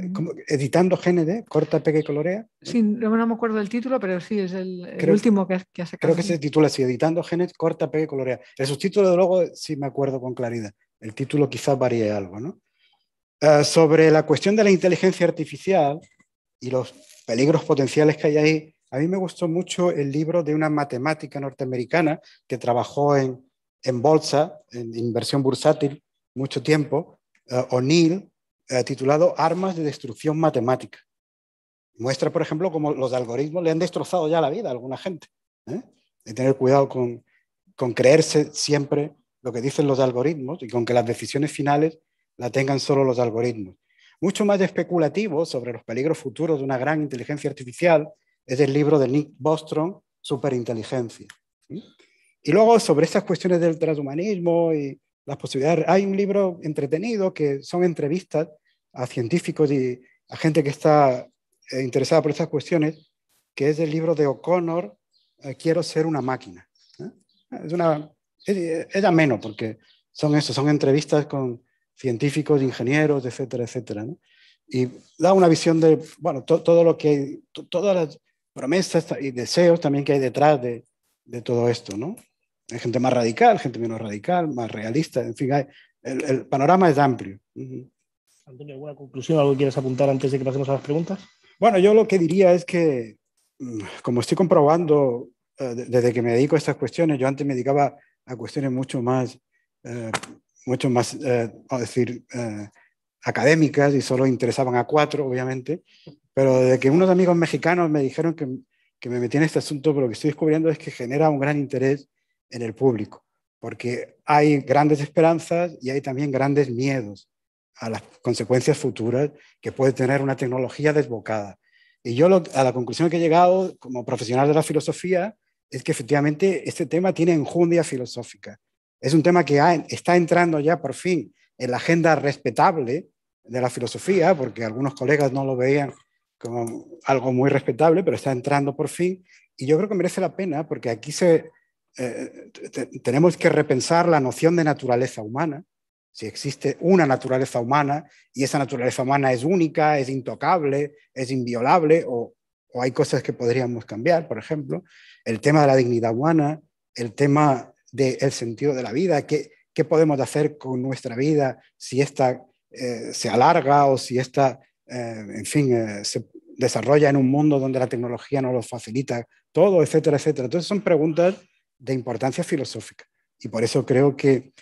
editando genes corta, pega y colorea. Sí, no, me acuerdo del título, pero sí, es el, último que, hace Creo que se titula así, editando genes, corta, pega y colorea. El subtítulo, de luego, sí me acuerdo con claridad. El título quizás varíe algo, ¿no? Eh, sobre la cuestión de la inteligencia artificial y los peligros potenciales que hay ahí, a mí me gustó mucho el libro de una matemática norteamericana que trabajó en, bolsa, en inversión bursátil, mucho tiempo, eh, O'Neill, eh, titulado Armas de Destrucción Matemática. Muestra, por ejemplo, cómo los algoritmos le han destrozado ya la vida a alguna gente. ¿eh? De tener cuidado con, con creerse siempre lo que dicen los algoritmos y con que las decisiones finales la tengan solo los algoritmos. Mucho más especulativo sobre los peligros futuros de una gran inteligencia artificial, es el libro de Nick Bostrom, Superinteligencia. Y luego sobre estas cuestiones del transhumanismo y las posibilidades, hay un libro entretenido que son entrevistas a científicos y a gente que está eh, interesada por estas cuestiones, que es el libro de O'Connor, eh, Quiero ser una máquina. Es, una, es, ameno porque son eso, son entrevistas con científicos, ingenieros, etcétera, etcétera. Y da una visión de, bueno, todo lo que, hay todas promesas y deseos también que hay detrás de, todo esto, ¿no? Hay gente más radical, gente menos radical, más realista, en fin, el, panorama es amplio. Antonio, ¿alguna conclusión, algo que apuntar antes de que pasemos a las preguntas? Bueno, yo lo que diría es que, mm, como estoy comprobando eh, desde que me dedico a estas cuestiones, yo antes me dedicaba a cuestiones mucho más, eh, mucho más, eh, a decir, académicas y solo interesaban a cuatro, obviamente, pero de que unos amigos mexicanos me dijeron que, me metí en este asunto, pero lo que estoy descubriendo es que genera un gran interés en el público, porque hay grandes esperanzas y hay también grandes miedos a las consecuencias futuras que puede tener una tecnología desbocada. Y yo a la conclusión que he llegado como profesional de la filosofía es que efectivamente este tema tiene enjundia filosófica. Es un tema que está entrando ya por fin en la agenda respetable de la filosofía, porque algunos colegas no lo veían como algo muy respetable, pero está entrando por fin. Y yo creo que merece la pena porque aquí se, eh, tenemos que repensar la noción de naturaleza humana, si existe una naturaleza humana y esa naturaleza humana es única, es intocable, es inviolable o, hay cosas que podríamos cambiar, por ejemplo, el tema de la dignidad humana, el tema del sentido de la vida, qué, qué podemos hacer con nuestra vida si esta eh, se alarga o si esta, eh, en fin, eh, se desarrolla en un mundo donde la tecnología no lo facilita todo, etcétera, etcétera. Entonces son preguntas de importancia filosófica y por eso creo que,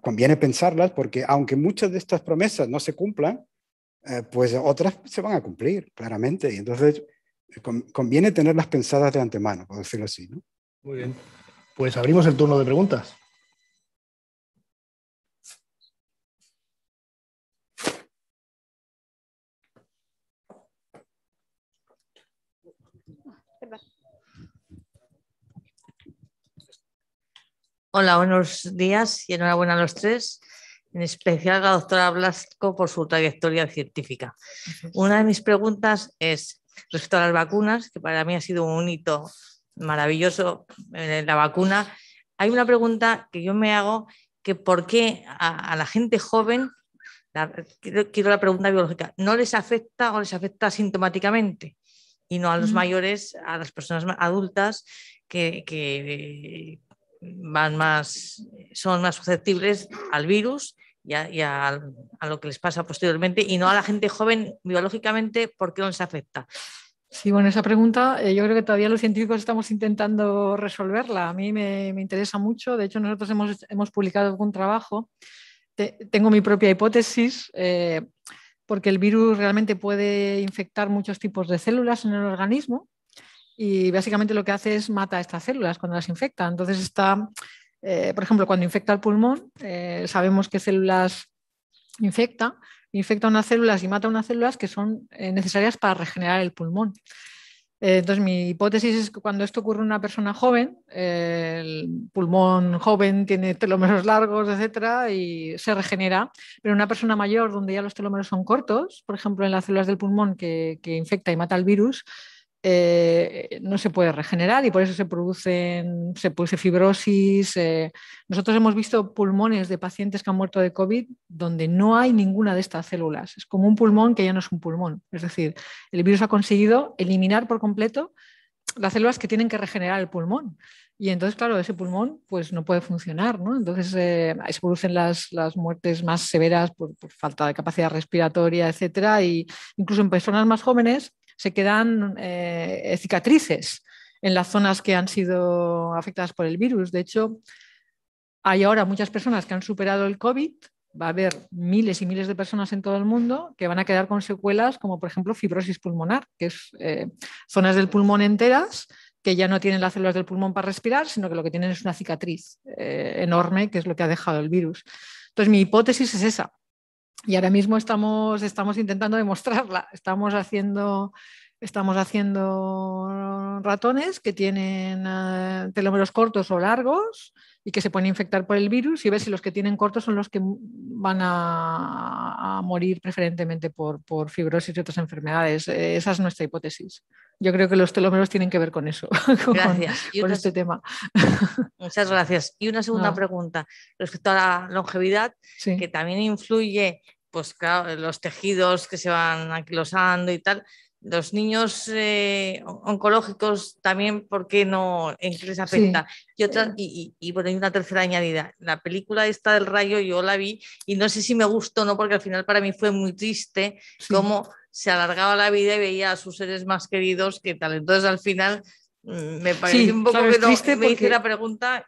conviene pensarlas porque aunque muchas de estas promesas no se cumplan, pues otras se van a cumplir claramente y entonces conviene tenerlas pensadas de antemano, por decirlo así. ¿no? Muy bien. Pues abrimos el turno de preguntas. Hola, buenos días y enhorabuena a los tres, en especial a la doctora Blasco por su trayectoria científica. Una de mis preguntas es respecto a las vacunas, que para mí ha sido un hito maravilloso eh, la vacuna. Hay una pregunta que yo me hago, que por qué a, la gente joven, quiero la pregunta biológica, no les afecta o les afecta sintomáticamente y no a los mm. mayores, a las personas adultas que, más, son más susceptibles al virus y, a, lo que les pasa posteriormente y no a la gente joven biológicamente porque no se afecta. Sí, bueno, esa pregunta eh, yo creo que todavía los científicos estamos intentando resolverla. A mí me, interesa mucho. De hecho, nosotros hemos, publicado algún trabajo. tengo mi propia hipótesis. Eh, porque el virus realmente puede infectar muchos tipos de células en el organismo y básicamente lo que hace es mata estas células cuando las infecta. Entonces está, eh, por ejemplo, cuando infecta el pulmón, eh, sabemos qué células infecta, infecta unas células y mata unas células que son eh, necesarias para regenerar el pulmón. Entonces, mi hipótesis es que cuando esto ocurre en una persona joven, el pulmón joven tiene telómeros largos, etcétera, y se regenera. Pero en una persona mayor, donde ya los telómeros son cortos, por ejemplo, en las células del pulmón que infecta y mata el virus, eh, no se puede regenerar y por eso se, producen, se produce fibrosis. Eh. Nosotros hemos visto pulmones de pacientes que han muerto de COVID donde no hay ninguna de estas células. Es como un pulmón que ya no es un pulmón. Es decir, el virus ha conseguido eliminar por completo las células que tienen que regenerar el pulmón. Y entonces, claro, ese pulmón pues, no puede funcionar. ¿no? Entonces, eh, se producen las, muertes más severas por, falta de capacidad respiratoria, etc. Y incluso en personas más jóvenes se quedan eh, cicatrices en las zonas que han sido afectadas por el virus. De hecho, hay ahora muchas personas que han superado el COVID, va a haber miles y miles de personas en todo el mundo que van a quedar con secuelas como por ejemplo fibrosis pulmonar, que es eh, zonas del pulmón enteras que ya no tienen las células del pulmón para respirar, sino que lo que tienen es una cicatriz eh, enorme, que es lo que ha dejado el virus. Entonces, mi hipótesis es esa, y ahora mismo estamos, estamos intentando demostrarla, estamos haciendo Estamos haciendo ratones que tienen eh, telómeros cortos o largos y que se pueden infectar por el virus y ver si los que tienen cortos son los que van a, morir preferentemente por, fibrosis y otras enfermedades. Eh, esa es nuestra hipótesis. Yo creo que los telómeros tienen que ver con eso, <laughs> con, este tema. Muchas gracias. Y una segunda pregunta respecto a la longevidad, que también influye pues los tejidos que se van anquilosando y tal, los niños eh, oncológicos también, ¿por qué no en qué les afecta? Y, otra, y, y, una tercera añadida. La película esta del rayo yo la vi y no sé si me gustó o no, porque al final para mí fue muy triste cómo se alargaba la vida y veía a sus seres más queridos que tal. Entonces al final mm, me pareció un poco que no me la pregunta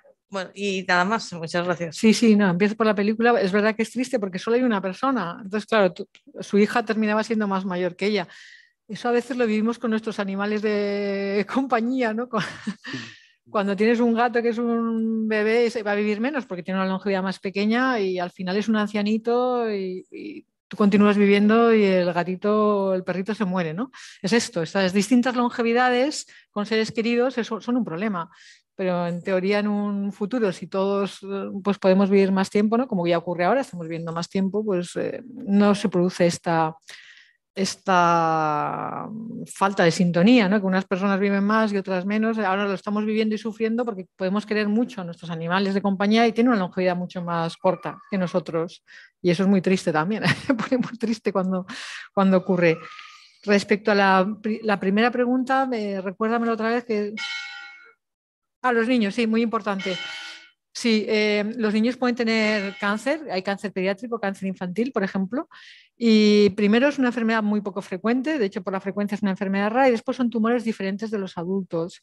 y nada más, muchas gracias. Sí, sí, no, empiezo por la película. Es verdad que es triste porque solo hay una persona. Entonces, claro, su hija terminaba siendo más mayor que ella. Eso a veces lo vivimos con nuestros animales de <laughs> compañía, ¿no? <laughs> Cuando tienes un gato que es un bebé, se va a vivir menos porque tiene una longevidad más pequeña y al final es un ancianito y, tú continúas viviendo y el gatito, el perrito se muere, ¿no? Es esto, estas distintas longevidades con seres queridos son un problema. Pero en teoría, en un futuro, si todos eh, pues, podemos vivir más tiempo, ¿no? como ya ocurre ahora, estamos viviendo más tiempo, pues eh, no se produce esta esta mm, falta de sintonía, que unas personas viven más y otras menos. Ahora lo estamos viviendo y sufriendo porque podemos querer mucho a nuestros animales de compañía y tienen una longevidad mucho más corta que nosotros. Y eso es muy triste también, <laughs> se pone muy triste cuando, cuando ocurre. Respecto a la, primera pregunta, recuérdamelo otra vez que... A los niños, sí, muy importante. Sí, eh, los niños pueden tener cáncer, hay cáncer pediátrico, cáncer infantil, por ejemplo, y primero es una enfermedad muy poco frecuente, de hecho por la frecuencia es una enfermedad rara, y después son tumores diferentes de los adultos.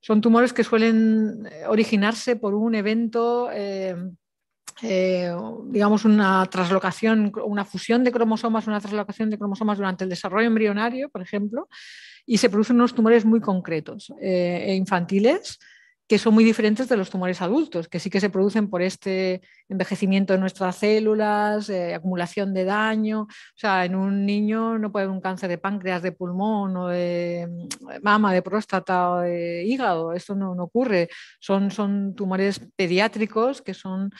Son tumores que suelen eh, originarse por un evento, eh, digamos, una traslocación, una fusión de cromosomas, una traslocación de cromosomas durante el desarrollo embrionario, por ejemplo, y se producen unos tumores muy concretos e infantiles que son muy diferentes de los tumores adultos, que sí que se producen por este envejecimiento de nuestras células, eh, acumulación de daño. O sea, en un niño no puede haber un cáncer de páncreas, de pulmón o de mm, mama, de próstata o de hígado. Esto no, ocurre. Son, son tumores pediátricos que son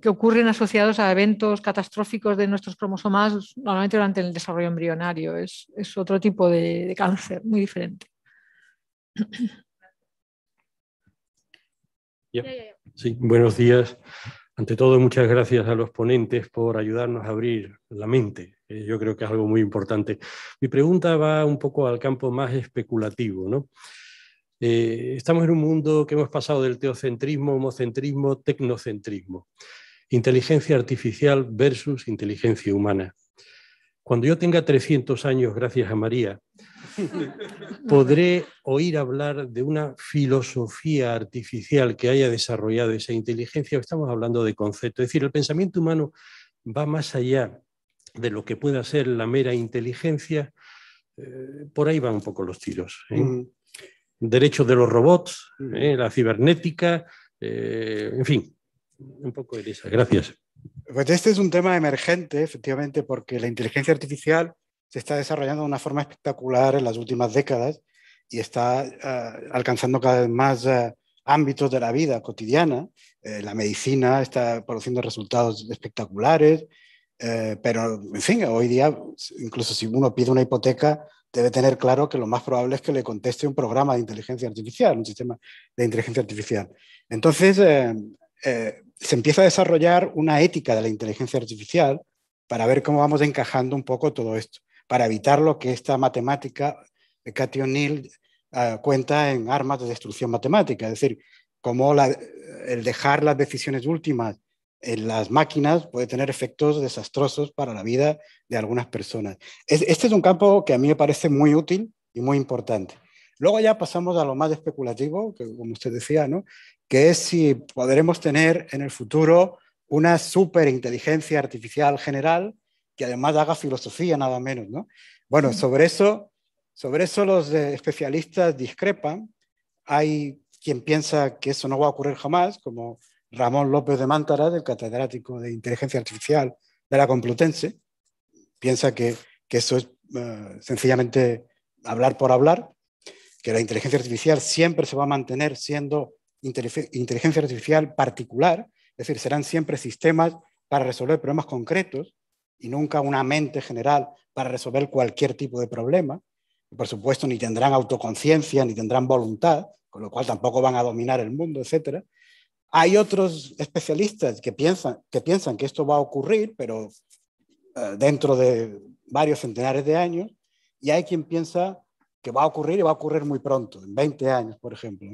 que ocurren asociados a eventos catastróficos de nuestros cromosomas, normalmente durante el desarrollo embrionario. Es, otro tipo de cáncer, muy diferente. Sí, buenos días. Ante todo, muchas gracias a los ponentes por ayudarnos a abrir la mente. Eh, yo creo que es algo muy importante. Mi pregunta va un poco al campo más especulativo. Eh, estamos en un mundo que hemos pasado del teocentrismo, homocentrismo, tecnocentrismo. Inteligencia artificial versus inteligencia humana. Cuando yo tenga 300 años, gracias a María, podré oír hablar de una filosofía artificial que haya desarrollado esa inteligencia. Estamos hablando de concepto. Es decir, el pensamiento humano va más allá de lo que pueda ser la mera inteligencia. Eh, por ahí van un poco los tiros. ¿eh? Derechos de los robots, ¿eh? la cibernética, eh, en fin, un poco de eso. Gracias. Pues este es un tema emergente, efectivamente, porque la inteligencia artificial se está desarrollando de una forma espectacular en las últimas décadas y está ah, alcanzando cada vez más ah, ámbitos de la vida cotidiana. Eh, la medicina está produciendo resultados espectaculares, eh, pero en fin, hoy día, incluso si uno pide una hipoteca, debe tener claro que lo más probable es que le conteste un programa de inteligencia artificial, un sistema de inteligencia artificial. Entonces, eh, se empieza a desarrollar una ética de la inteligencia artificial para ver cómo vamos encajando un poco todo esto para evitar lo que esta matemática, Cathy O'Neill, ah, cuenta en armas de destrucción matemática, es decir, cómo el dejar las decisiones últimas en las máquinas puede tener efectos desastrosos para la vida de algunas personas. este es un campo que a mí me parece muy útil y muy importante. Luego ya pasamos a lo más especulativo, que, como usted decía, que es si podremos tener en el futuro una superinteligencia artificial general que además haga filosofía nada menos, Bueno, mm. sobre eso, sobre eso los especialistas discrepan. Hay quien piensa que eso no va a ocurrir jamás, como Ramón López de Mántara, del catedrático de Inteligencia Artificial de la Complutense, piensa que, eso es eh, sencillamente hablar por hablar, que la inteligencia artificial siempre se va a mantener siendo inteligencia artificial particular, es decir, serán siempre sistemas para resolver problemas concretos y nunca una mente general para resolver cualquier tipo de problema. Y por supuesto, ni tendrán autoconciencia, ni tendrán voluntad, con lo cual tampoco van a dominar el mundo, etc. Hay otros especialistas que piensan que, piensan que esto va a ocurrir, pero eh, dentro de varios centenares de años, y hay quien piensa que va a ocurrir y va a ocurrir muy pronto, en 20 años, por ejemplo.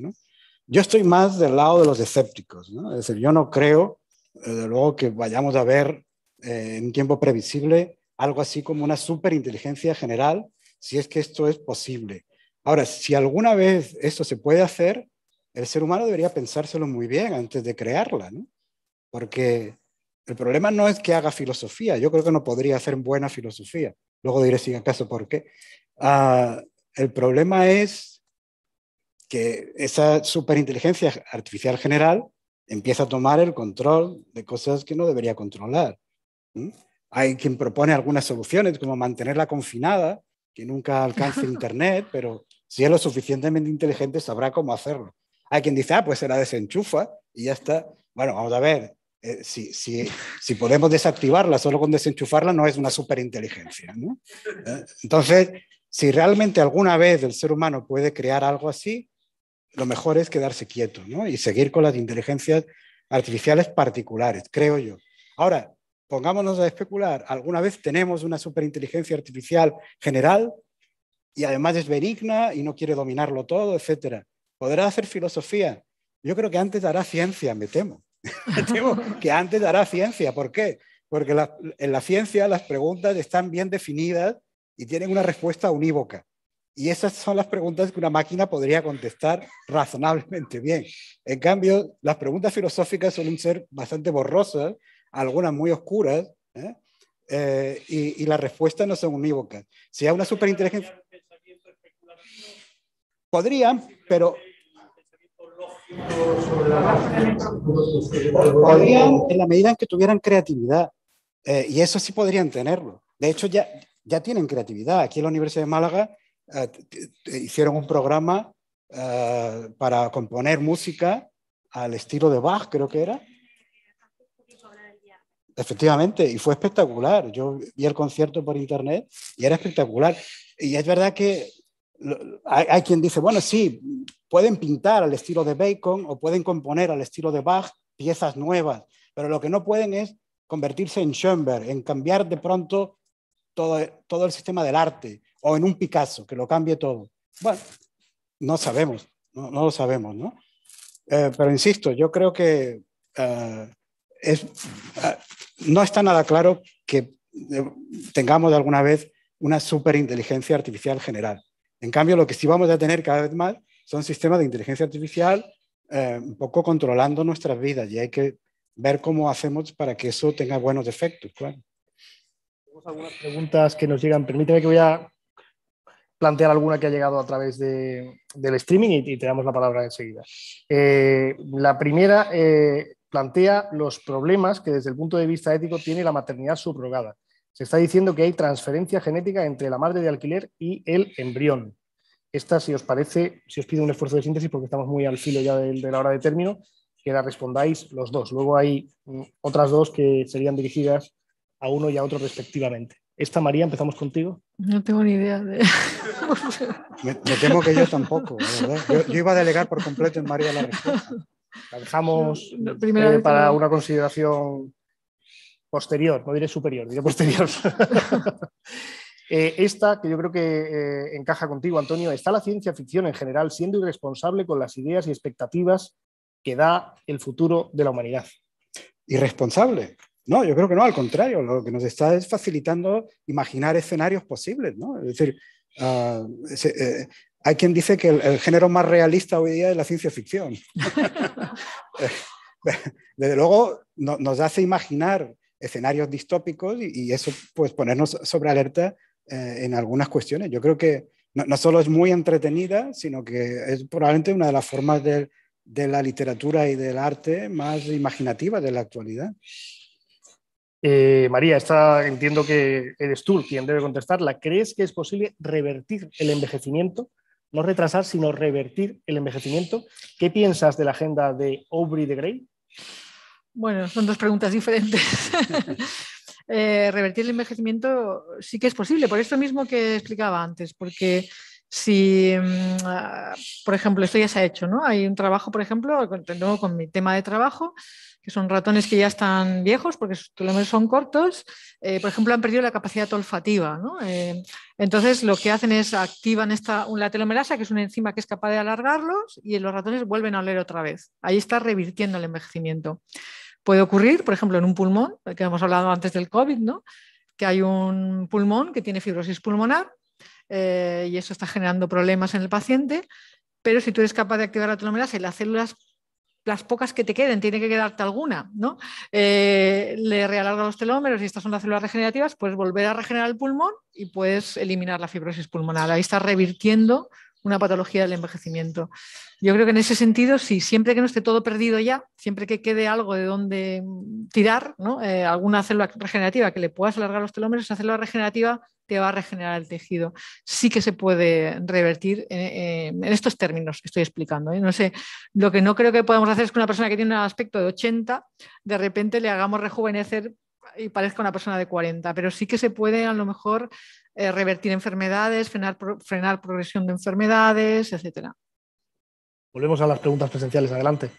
Yo estoy más del lado de los escépticos, es decir, yo no creo, eh, desde luego, que vayamos a ver eh, en tiempo previsible algo así como una superinteligencia general, si es que esto es posible. Ahora, si alguna vez esto se puede hacer, el ser humano debería pensárselo muy bien antes de crearla, ¿no? Porque el problema no es que haga filosofía, yo creo que no podría hacer buena filosofía, luego diré si acaso por qué. Ah, el problema es que esa superinteligencia artificial general empieza a tomar el control de cosas que no debería controlar. ¿Mm? Hay quien propone algunas soluciones, como mantenerla confinada, que nunca alcance <laughs> Internet, pero si es lo suficientemente inteligente sabrá cómo hacerlo. Hay quien dice, ah, pues se la desenchufa y ya está. Bueno, vamos a ver, eh, si, si, si, podemos desactivarla solo con desenchufarla no es una superinteligencia. ¿no? Eh, entonces, si realmente alguna vez el ser humano puede crear algo así, lo mejor es quedarse quieto y seguir con las inteligencias artificiales particulares, creo yo. Ahora, pongámonos a especular, ¿alguna vez tenemos una superinteligencia artificial general y además es benigna y no quiere dominarlo todo, etcétera? ¿Podrá hacer filosofía? Yo creo que antes hará ciencia, me temo. <laughs> me temo que antes hará ciencia. ¿Por qué? Porque en la ciencia las preguntas están bien definidas y tienen una respuesta unívoca. Y esas son las preguntas que una máquina podría contestar razonablemente bien. En cambio, las preguntas filosóficas suelen ser bastante borrosas algunas muy oscuras, ¿eh? Eh, y, las respuestas no son unívocas. Si hay una superinteligencia... Podrían, pero... Podrían en la medida en que tuvieran creatividad. Eh, y eso sí podrían tenerlo. De hecho, ya, ya tienen creatividad. Aquí en la Universidad de Málaga hicieron un programa para componer música al estilo de Bach, creo que era Efectivamente, y fue espectacular. Yo vi el concierto por internet y era espectacular. Y es verdad que hay, quien dice, bueno, sí, pueden pintar al estilo de Bacon o pueden componer al estilo de Bach piezas nuevas, pero lo que no pueden es convertirse en Schoenberg, en cambiar de pronto todo, todo el sistema del arte o en un Picasso, que lo cambie todo. Bueno, no sabemos, no, lo sabemos, ¿no? Eh, pero insisto, yo creo que... Eh, es, ah, no está nada claro que eh, tengamos de alguna vez una superinteligencia artificial general. En cambio, lo que sí vamos a tener cada vez más son sistemas de inteligencia artificial eh, un poco controlando nuestras vidas y hay que ver cómo hacemos para que eso tenga buenos efectos. Claro. Tenemos algunas preguntas que nos llegan. Permíteme que voy a plantear alguna que ha llegado a través de, del streaming y, y, te damos la palabra enseguida. Eh, la primera plantea los problemas que desde el punto de vista ético tiene la maternidad subrogada. Se está diciendo que hay transferencia genética entre la madre de alquiler y el embrión. Esta, si os parece, si os pido un esfuerzo de síntesis, porque estamos muy al filo ya de, la hora de término, que la respondáis los dos. Luego hay mm, otras dos que serían dirigidas a uno y a otro respectivamente. Esta María, empezamos contigo. No tengo ni idea de... me, temo que yo tampoco, Yo, yo, iba a delegar por completo en María la respuesta. <laughs> La dejamos eh, para una consideración posterior, no diré superior, diré posterior. <laughs> Eh, esta, que yo creo que eh, encaja contigo, Antonio, ¿está la ciencia ficción en general siendo irresponsable con las ideas y expectativas que da el futuro de la humanidad? Irresponsable. No, yo creo que no, al contrario, lo que nos está es facilitando imaginar escenarios posibles, ¿no? Es decir, ah, hay quien dice que el, género más realista hoy día es la ciencia ficción. <laughs> <laughs> Desde luego nos hace imaginar escenarios distópicos y, eso pues ponernos sobre alerta eh, en algunas cuestiones. Yo creo que no, solo es muy entretenida, sino que es probablemente una de las formas de, la literatura y del arte más imaginativa de la actualidad. Eh, María, entiendo que eres tú quien debe contestarla. ¿Crees que es posible revertir el envejecimiento? no retrasar, sino revertir el envejecimiento. ¿Qué piensas de la agenda de Aubrey de Grey? Bueno, son dos preguntas diferentes. <laughs> Eh, revertir el envejecimiento sí que es posible, por esto mismo que explicaba antes, porque si, mm, ah, por ejemplo, esto ya se ha hecho, ¿no? Hay un trabajo, por ejemplo, con, con mi tema de trabajo, que son ratones que ya están viejos porque sus telómeros son cortos, eh, por ejemplo, han perdido la capacidad olfativa, ¿no? Eh, entonces, lo que hacen es activan esta, la telomerasa, que es una enzima que es capaz de alargarlos, y los ratones vuelven a oler otra vez. Ahí está revirtiendo el envejecimiento. Puede ocurrir, por ejemplo, en un pulmón, que hemos hablado antes del COVID, ¿no? que hay un pulmón que tiene fibrosis pulmonar eh, y eso está generando problemas en el paciente. Pero si tú eres capaz de activar la telomerasa y las células las pocas que te queden, tiene que quedarte alguna, ¿no? Eh, le realarga los telómeros y estas son las células regenerativas, puedes volver a regenerar el pulmón y puedes eliminar la fibrosis pulmonar. Ahí está revirtiendo una patología del envejecimiento. Yo creo que en ese sentido, sí, siempre que no esté todo perdido ya, siempre que quede algo de donde tirar, eh, alguna célula regenerativa que le puedas alargar los telómeros, esa célula regenerativa te va a regenerar el tejido. Sí que se puede revertir eh, eh, en estos términos que estoy explicando. ¿eh? No sé, lo que no creo que podamos hacer es que una persona que tiene un aspecto de 80, de repente le hagamos rejuvenecer y parezca una persona de 40, pero sí que se puede a lo mejor revertir enfermedades, frenar, frenar progresión de enfermedades, etc. Volvemos a las preguntas presenciales, adelante.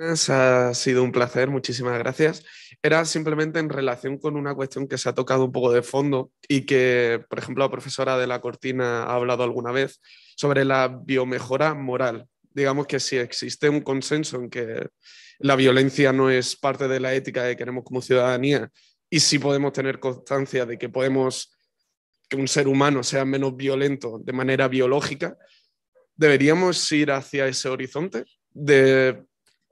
Pues, ha sido un placer, muchísimas gracias. Era simplemente en relación con una cuestión que se ha tocado un poco de fondo y que, por ejemplo, la profesora de la Cortina ha hablado alguna vez sobre la biomejora moral. Digamos que si existe un consenso en que la violencia no es parte de la ética que queremos como ciudadanía y si podemos tener constancia de que podemos que un ser humano sea menos violento de manera biológica, deberíamos ir hacia ese horizonte de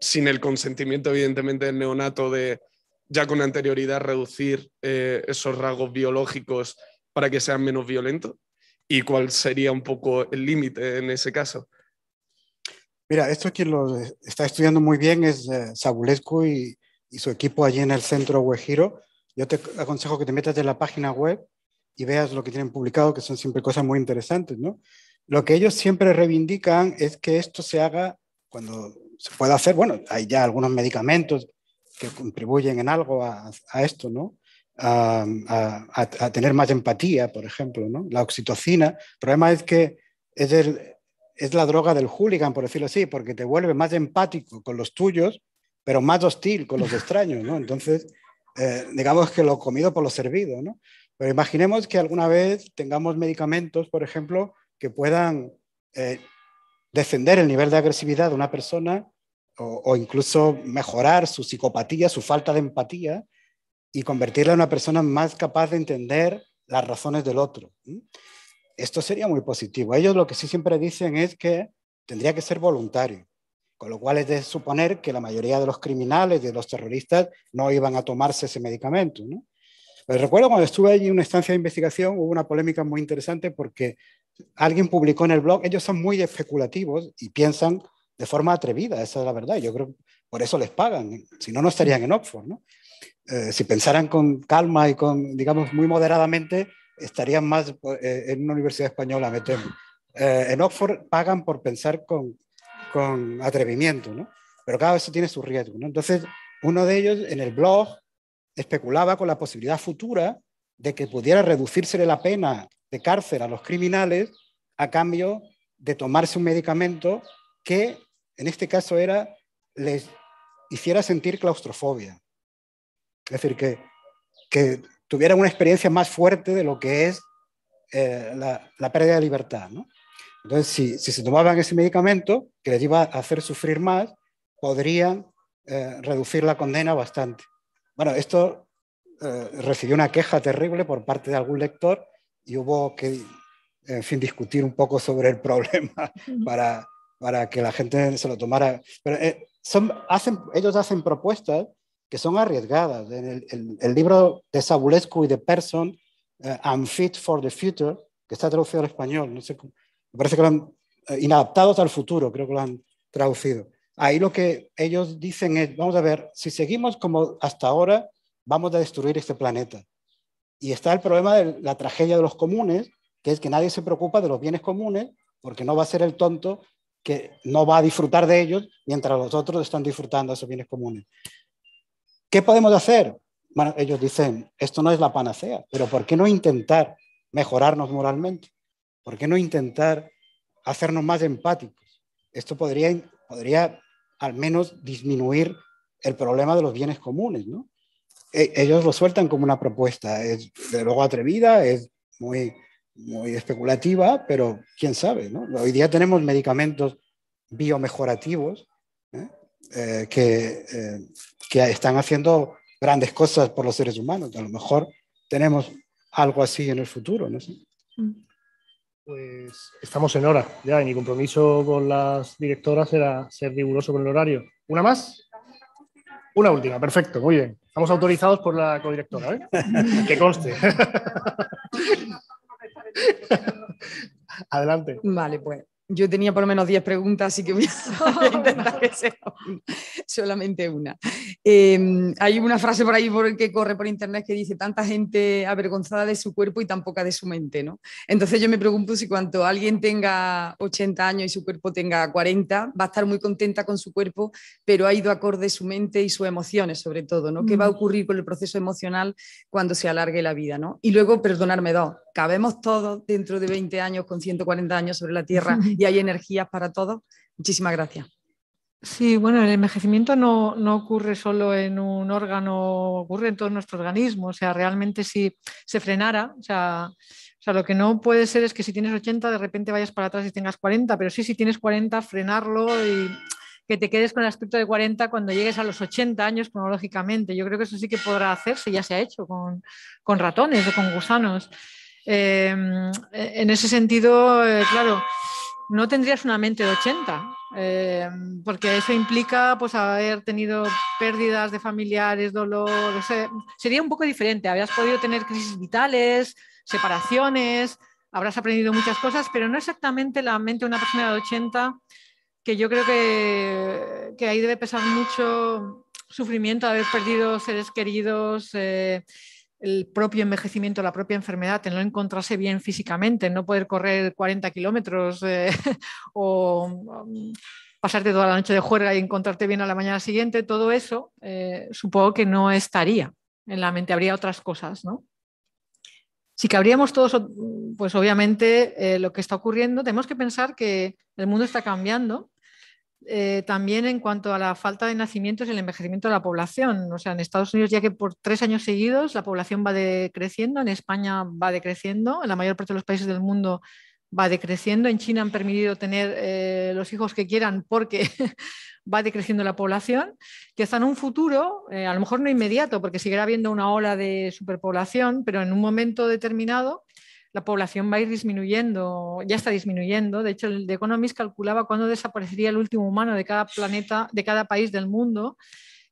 sin el consentimiento evidentemente del neonato de ya con anterioridad reducir eh, esos rasgos biológicos para que sean menos violentos? ¿Y cuál sería un poco el límite en ese caso? Mira, esto quien lo está estudiando muy bien es eh, Sabulescu y, su equipo allí en el centro Wejiro. Yo te aconsejo que te metas en la página web y veas lo que tienen publicado, que son siempre cosas muy interesantes, ¿no? Lo que ellos siempre reivindican es que esto se haga cuando se puede hacer, bueno, hay ya algunos medicamentos que contribuyen en algo a, esto, ¿no? A, tener más empatía, por ejemplo, ¿no? La oxitocina, el problema es que es, es la droga del hooligan, por decirlo así, porque te vuelve más empático con los tuyos, pero más hostil con los <laughs> extraños, ¿no? Entonces, eh, digamos que lo comido por lo servido, ¿no? Pero imaginemos que alguna vez tengamos medicamentos, por ejemplo, que puedan eh, defender el nivel de agresividad de una persona o, incluso mejorar su psicopatía, su falta de empatía y convertirla en una persona más capaz de entender las razones del otro. Esto sería muy positivo. Ellos lo que sí siempre dicen es que tendría que ser voluntario, con lo cual es de suponer que la mayoría de los criminales, de los terroristas, no iban a tomarse ese medicamento. ¿no? Pero recuerdo cuando estuve allí en una estancia de investigación, hubo una polémica muy interesante porque alguien publicó en el blog, ellos son muy especulativos y piensan de forma atrevida, esa es la verdad. Yo creo por eso les pagan, si no, no estarían en Oxford. Eh, si pensaran con calma y con, digamos, muy moderadamente, estarían más eh, en una universidad española, me eh, en Oxford pagan por pensar con, con atrevimiento, ¿no? pero cada vez tiene su riesgo. ¿no? Entonces, uno de ellos en el blog especulaba con la posibilidad futura de que pudiera reducirse la pena de cárcel a los criminales a cambio de tomarse un medicamento que en este caso era les hiciera sentir claustrofobia. Es decir, que, que tuvieran una experiencia más fuerte de lo que es eh, la, la, pérdida de libertad. Entonces, si, se tomaban ese medicamento, que les iba a hacer sufrir más, podrían eh, reducir la condena bastante. Bueno, esto eh, recibió una queja terrible por parte de algún lector y hubo que, en fin, discutir un poco sobre el <laughs> problema para, para que la gente se lo tomara. Pero eh, son, hacen, ellos hacen propuestas que son arriesgadas. En el, libro de Sabulescu y de Person, Unfit eh, for the Future, que está traducido al español, no sé, me parece que lo han, eh, inadaptados al futuro, creo que lo han traducido. Ahí lo que ellos dicen es, vamos a ver, si seguimos como hasta ahora, vamos a destruir este planeta. Y está el problema de la tragedia de los comunes, que es que nadie se preocupa de los bienes comunes porque no va a ser el tonto que no va a disfrutar de ellos mientras los otros están disfrutando de esos bienes comunes. ¿Qué podemos hacer? Bueno, ellos dicen, esto no es la panacea, pero ¿por qué no intentar mejorarnos moralmente? ¿Por qué no intentar hacernos más empáticos? Esto podría, podría al menos disminuir el problema de los bienes comunes, ¿no? E, ellos lo sueltan como una propuesta. Es de luego atrevida, es muy, muy especulativa, pero quién sabe. ¿no? Hoy día tenemos medicamentos biomejorativos ¿eh? Eh, que, eh, que están haciendo grandes cosas por los seres humanos. A lo mejor tenemos algo así en el futuro. ¿no? ¿Sí? Mm. Pues estamos en hora ya y mi compromiso con las directoras era ser riguroso con el horario. ¿Una más? Una última, perfecto, muy bien. Estamos autorizados por la codirectora, ¿eh? que conste. <laughs> Adelante. Vale, pues yo tenía por lo menos 10 preguntas, así que voy a <laughs> oh, <laughs> intentar que sea solamente una. Em, hay una frase por ahí por, que corre por internet que dice, tanta gente avergonzada de su cuerpo y tan poca de su mente, ¿no? Entonces yo me pregunto si cuando alguien tenga 80 años y su cuerpo tenga 40, va a estar muy contenta con su cuerpo, pero ha ido acorde su mente y sus emociones sobre todo, ¿no? ¿Qué va a mm. ocurrir con el proceso emocional cuando se alargue la vida, Y luego, perdonarme dos, cabemos todos dentro de 20 años con 140 años sobre la Tierra <laughs> y hay energía para todo. Muchísimas gracias. Sí, bueno, el envejecimiento no, ocurre solo en un órgano, ocurre en todo nuestro organismo. O sea, realmente si se frenara, o sea, lo que no puede ser es que si tienes 80 de repente vayas para atrás y tengas 40, pero sí, si tienes 40, frenarlo y que te quedes con el aspecto de 40 cuando llegues a los 80 años cronológicamente. Yo creo que eso sí que podrá hacerse, ya se ha hecho con, ratones o con gusanos. Eh, en ese sentido, eh, claro no tendrías una mente de 80, eh, porque eso implica pues haber tenido pérdidas de familiares, dolor, sería un poco diferente, habrías podido tener crisis vitales, separaciones, habrás aprendido muchas cosas, pero no exactamente la mente de una persona de 80, que yo creo que, ahí debe pesar mucho sufrimiento, haber perdido seres queridos. Eh, el propio envejecimiento, la propia enfermedad, el no encontrarse bien físicamente, no poder correr 40 kilómetros eh, <laughs> o um, pasarte toda la noche de juerga y encontrarte bien a la mañana siguiente, todo eso eh, supongo que no estaría en la mente, habría otras cosas, ¿no? Si cabríamos todos, pues obviamente eh, lo que está ocurriendo, tenemos que pensar que el mundo está cambiando eh, también en cuanto a la falta de nacimientos y el envejecimiento de la población. O sea, en Estados Unidos ya que por tres años seguidos la población va decreciendo, en España va decreciendo, en la mayor parte de los países del mundo va decreciendo. En China han permitido tener eh, los hijos que quieran porque <laughs> va decreciendo la población, que está en un futuro, eh, a lo mejor no inmediato, porque seguirá habiendo una ola de superpoblación, pero en un momento determinado la población va a ir disminuyendo, ya está disminuyendo. De hecho, el The Economist calculaba cuándo desaparecería el último humano de cada planeta, de cada país del mundo.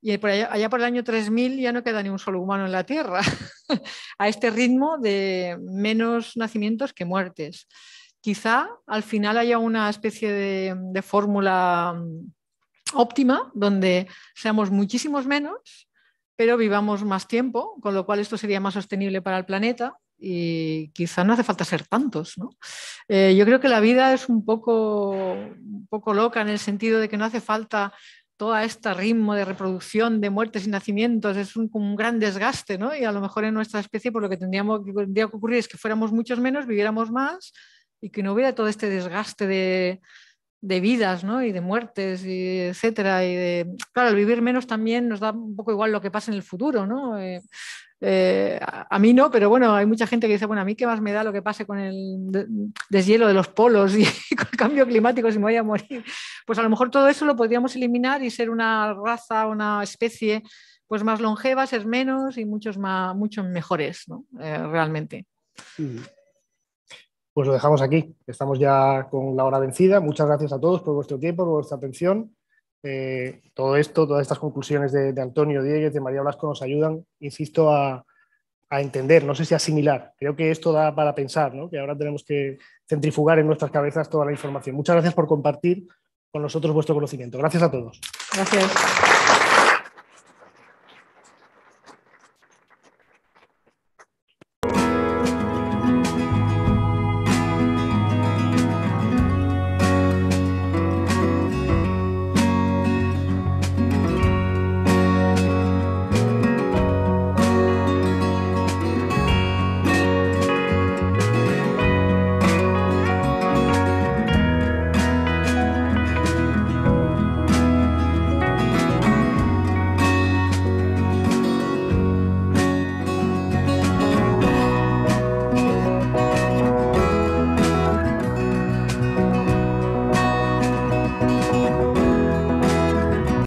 Y allá, por el año 3000 ya no queda ni un solo humano en la Tierra, <laughs> a este ritmo de menos nacimientos que muertes. Quizá al final haya una especie de, de fórmula mm, óptima donde seamos muchísimos menos, pero vivamos más tiempo, con lo cual esto sería más sostenible para el planeta y quizá no hace falta ser tantos. ¿no? Eh, yo creo que la vida es un poco, un poco loca en el sentido de que no hace falta todo este ritmo de reproducción de muertes y nacimientos es un, gran desgaste, ¿no? Y a lo mejor en nuestra especie, por lo que tendríamos, tendría que ocurrir es que fuéramos muchos menos, viviéramos más y que no hubiera todo este desgaste de, vidas, Y de muertes, y etcétera. Y claro, al vivir menos también nos da un poco igual lo que pasa en el futuro, ¿no? Eh, eh, a mí no, pero bueno, hay mucha gente que dice, bueno, a mí qué más me da lo que pase con el deshielo de los polos y <laughs> con el cambio climático si me voy a morir. Pues a lo mejor todo eso lo podríamos eliminar y ser una raza, una especie pues más longeva, ser menos y muchos, más, muchos mejores, ¿no? Eh, realmente. Mm. Pues lo dejamos aquí. Estamos ya con la hora vencida. Muchas gracias a todos por vuestro tiempo, por vuestra atención eh, todo esto, todas estas conclusiones de, Antonio Diegues, de María Blasco, nos ayudan, insisto, a, entender, no sé si asimilar. Creo que esto da para pensar, ¿no? que ahora tenemos que centrifugar en nuestras cabezas toda la información. Muchas gracias por compartir con nosotros vuestro conocimiento. Gracias a todos. Gracias.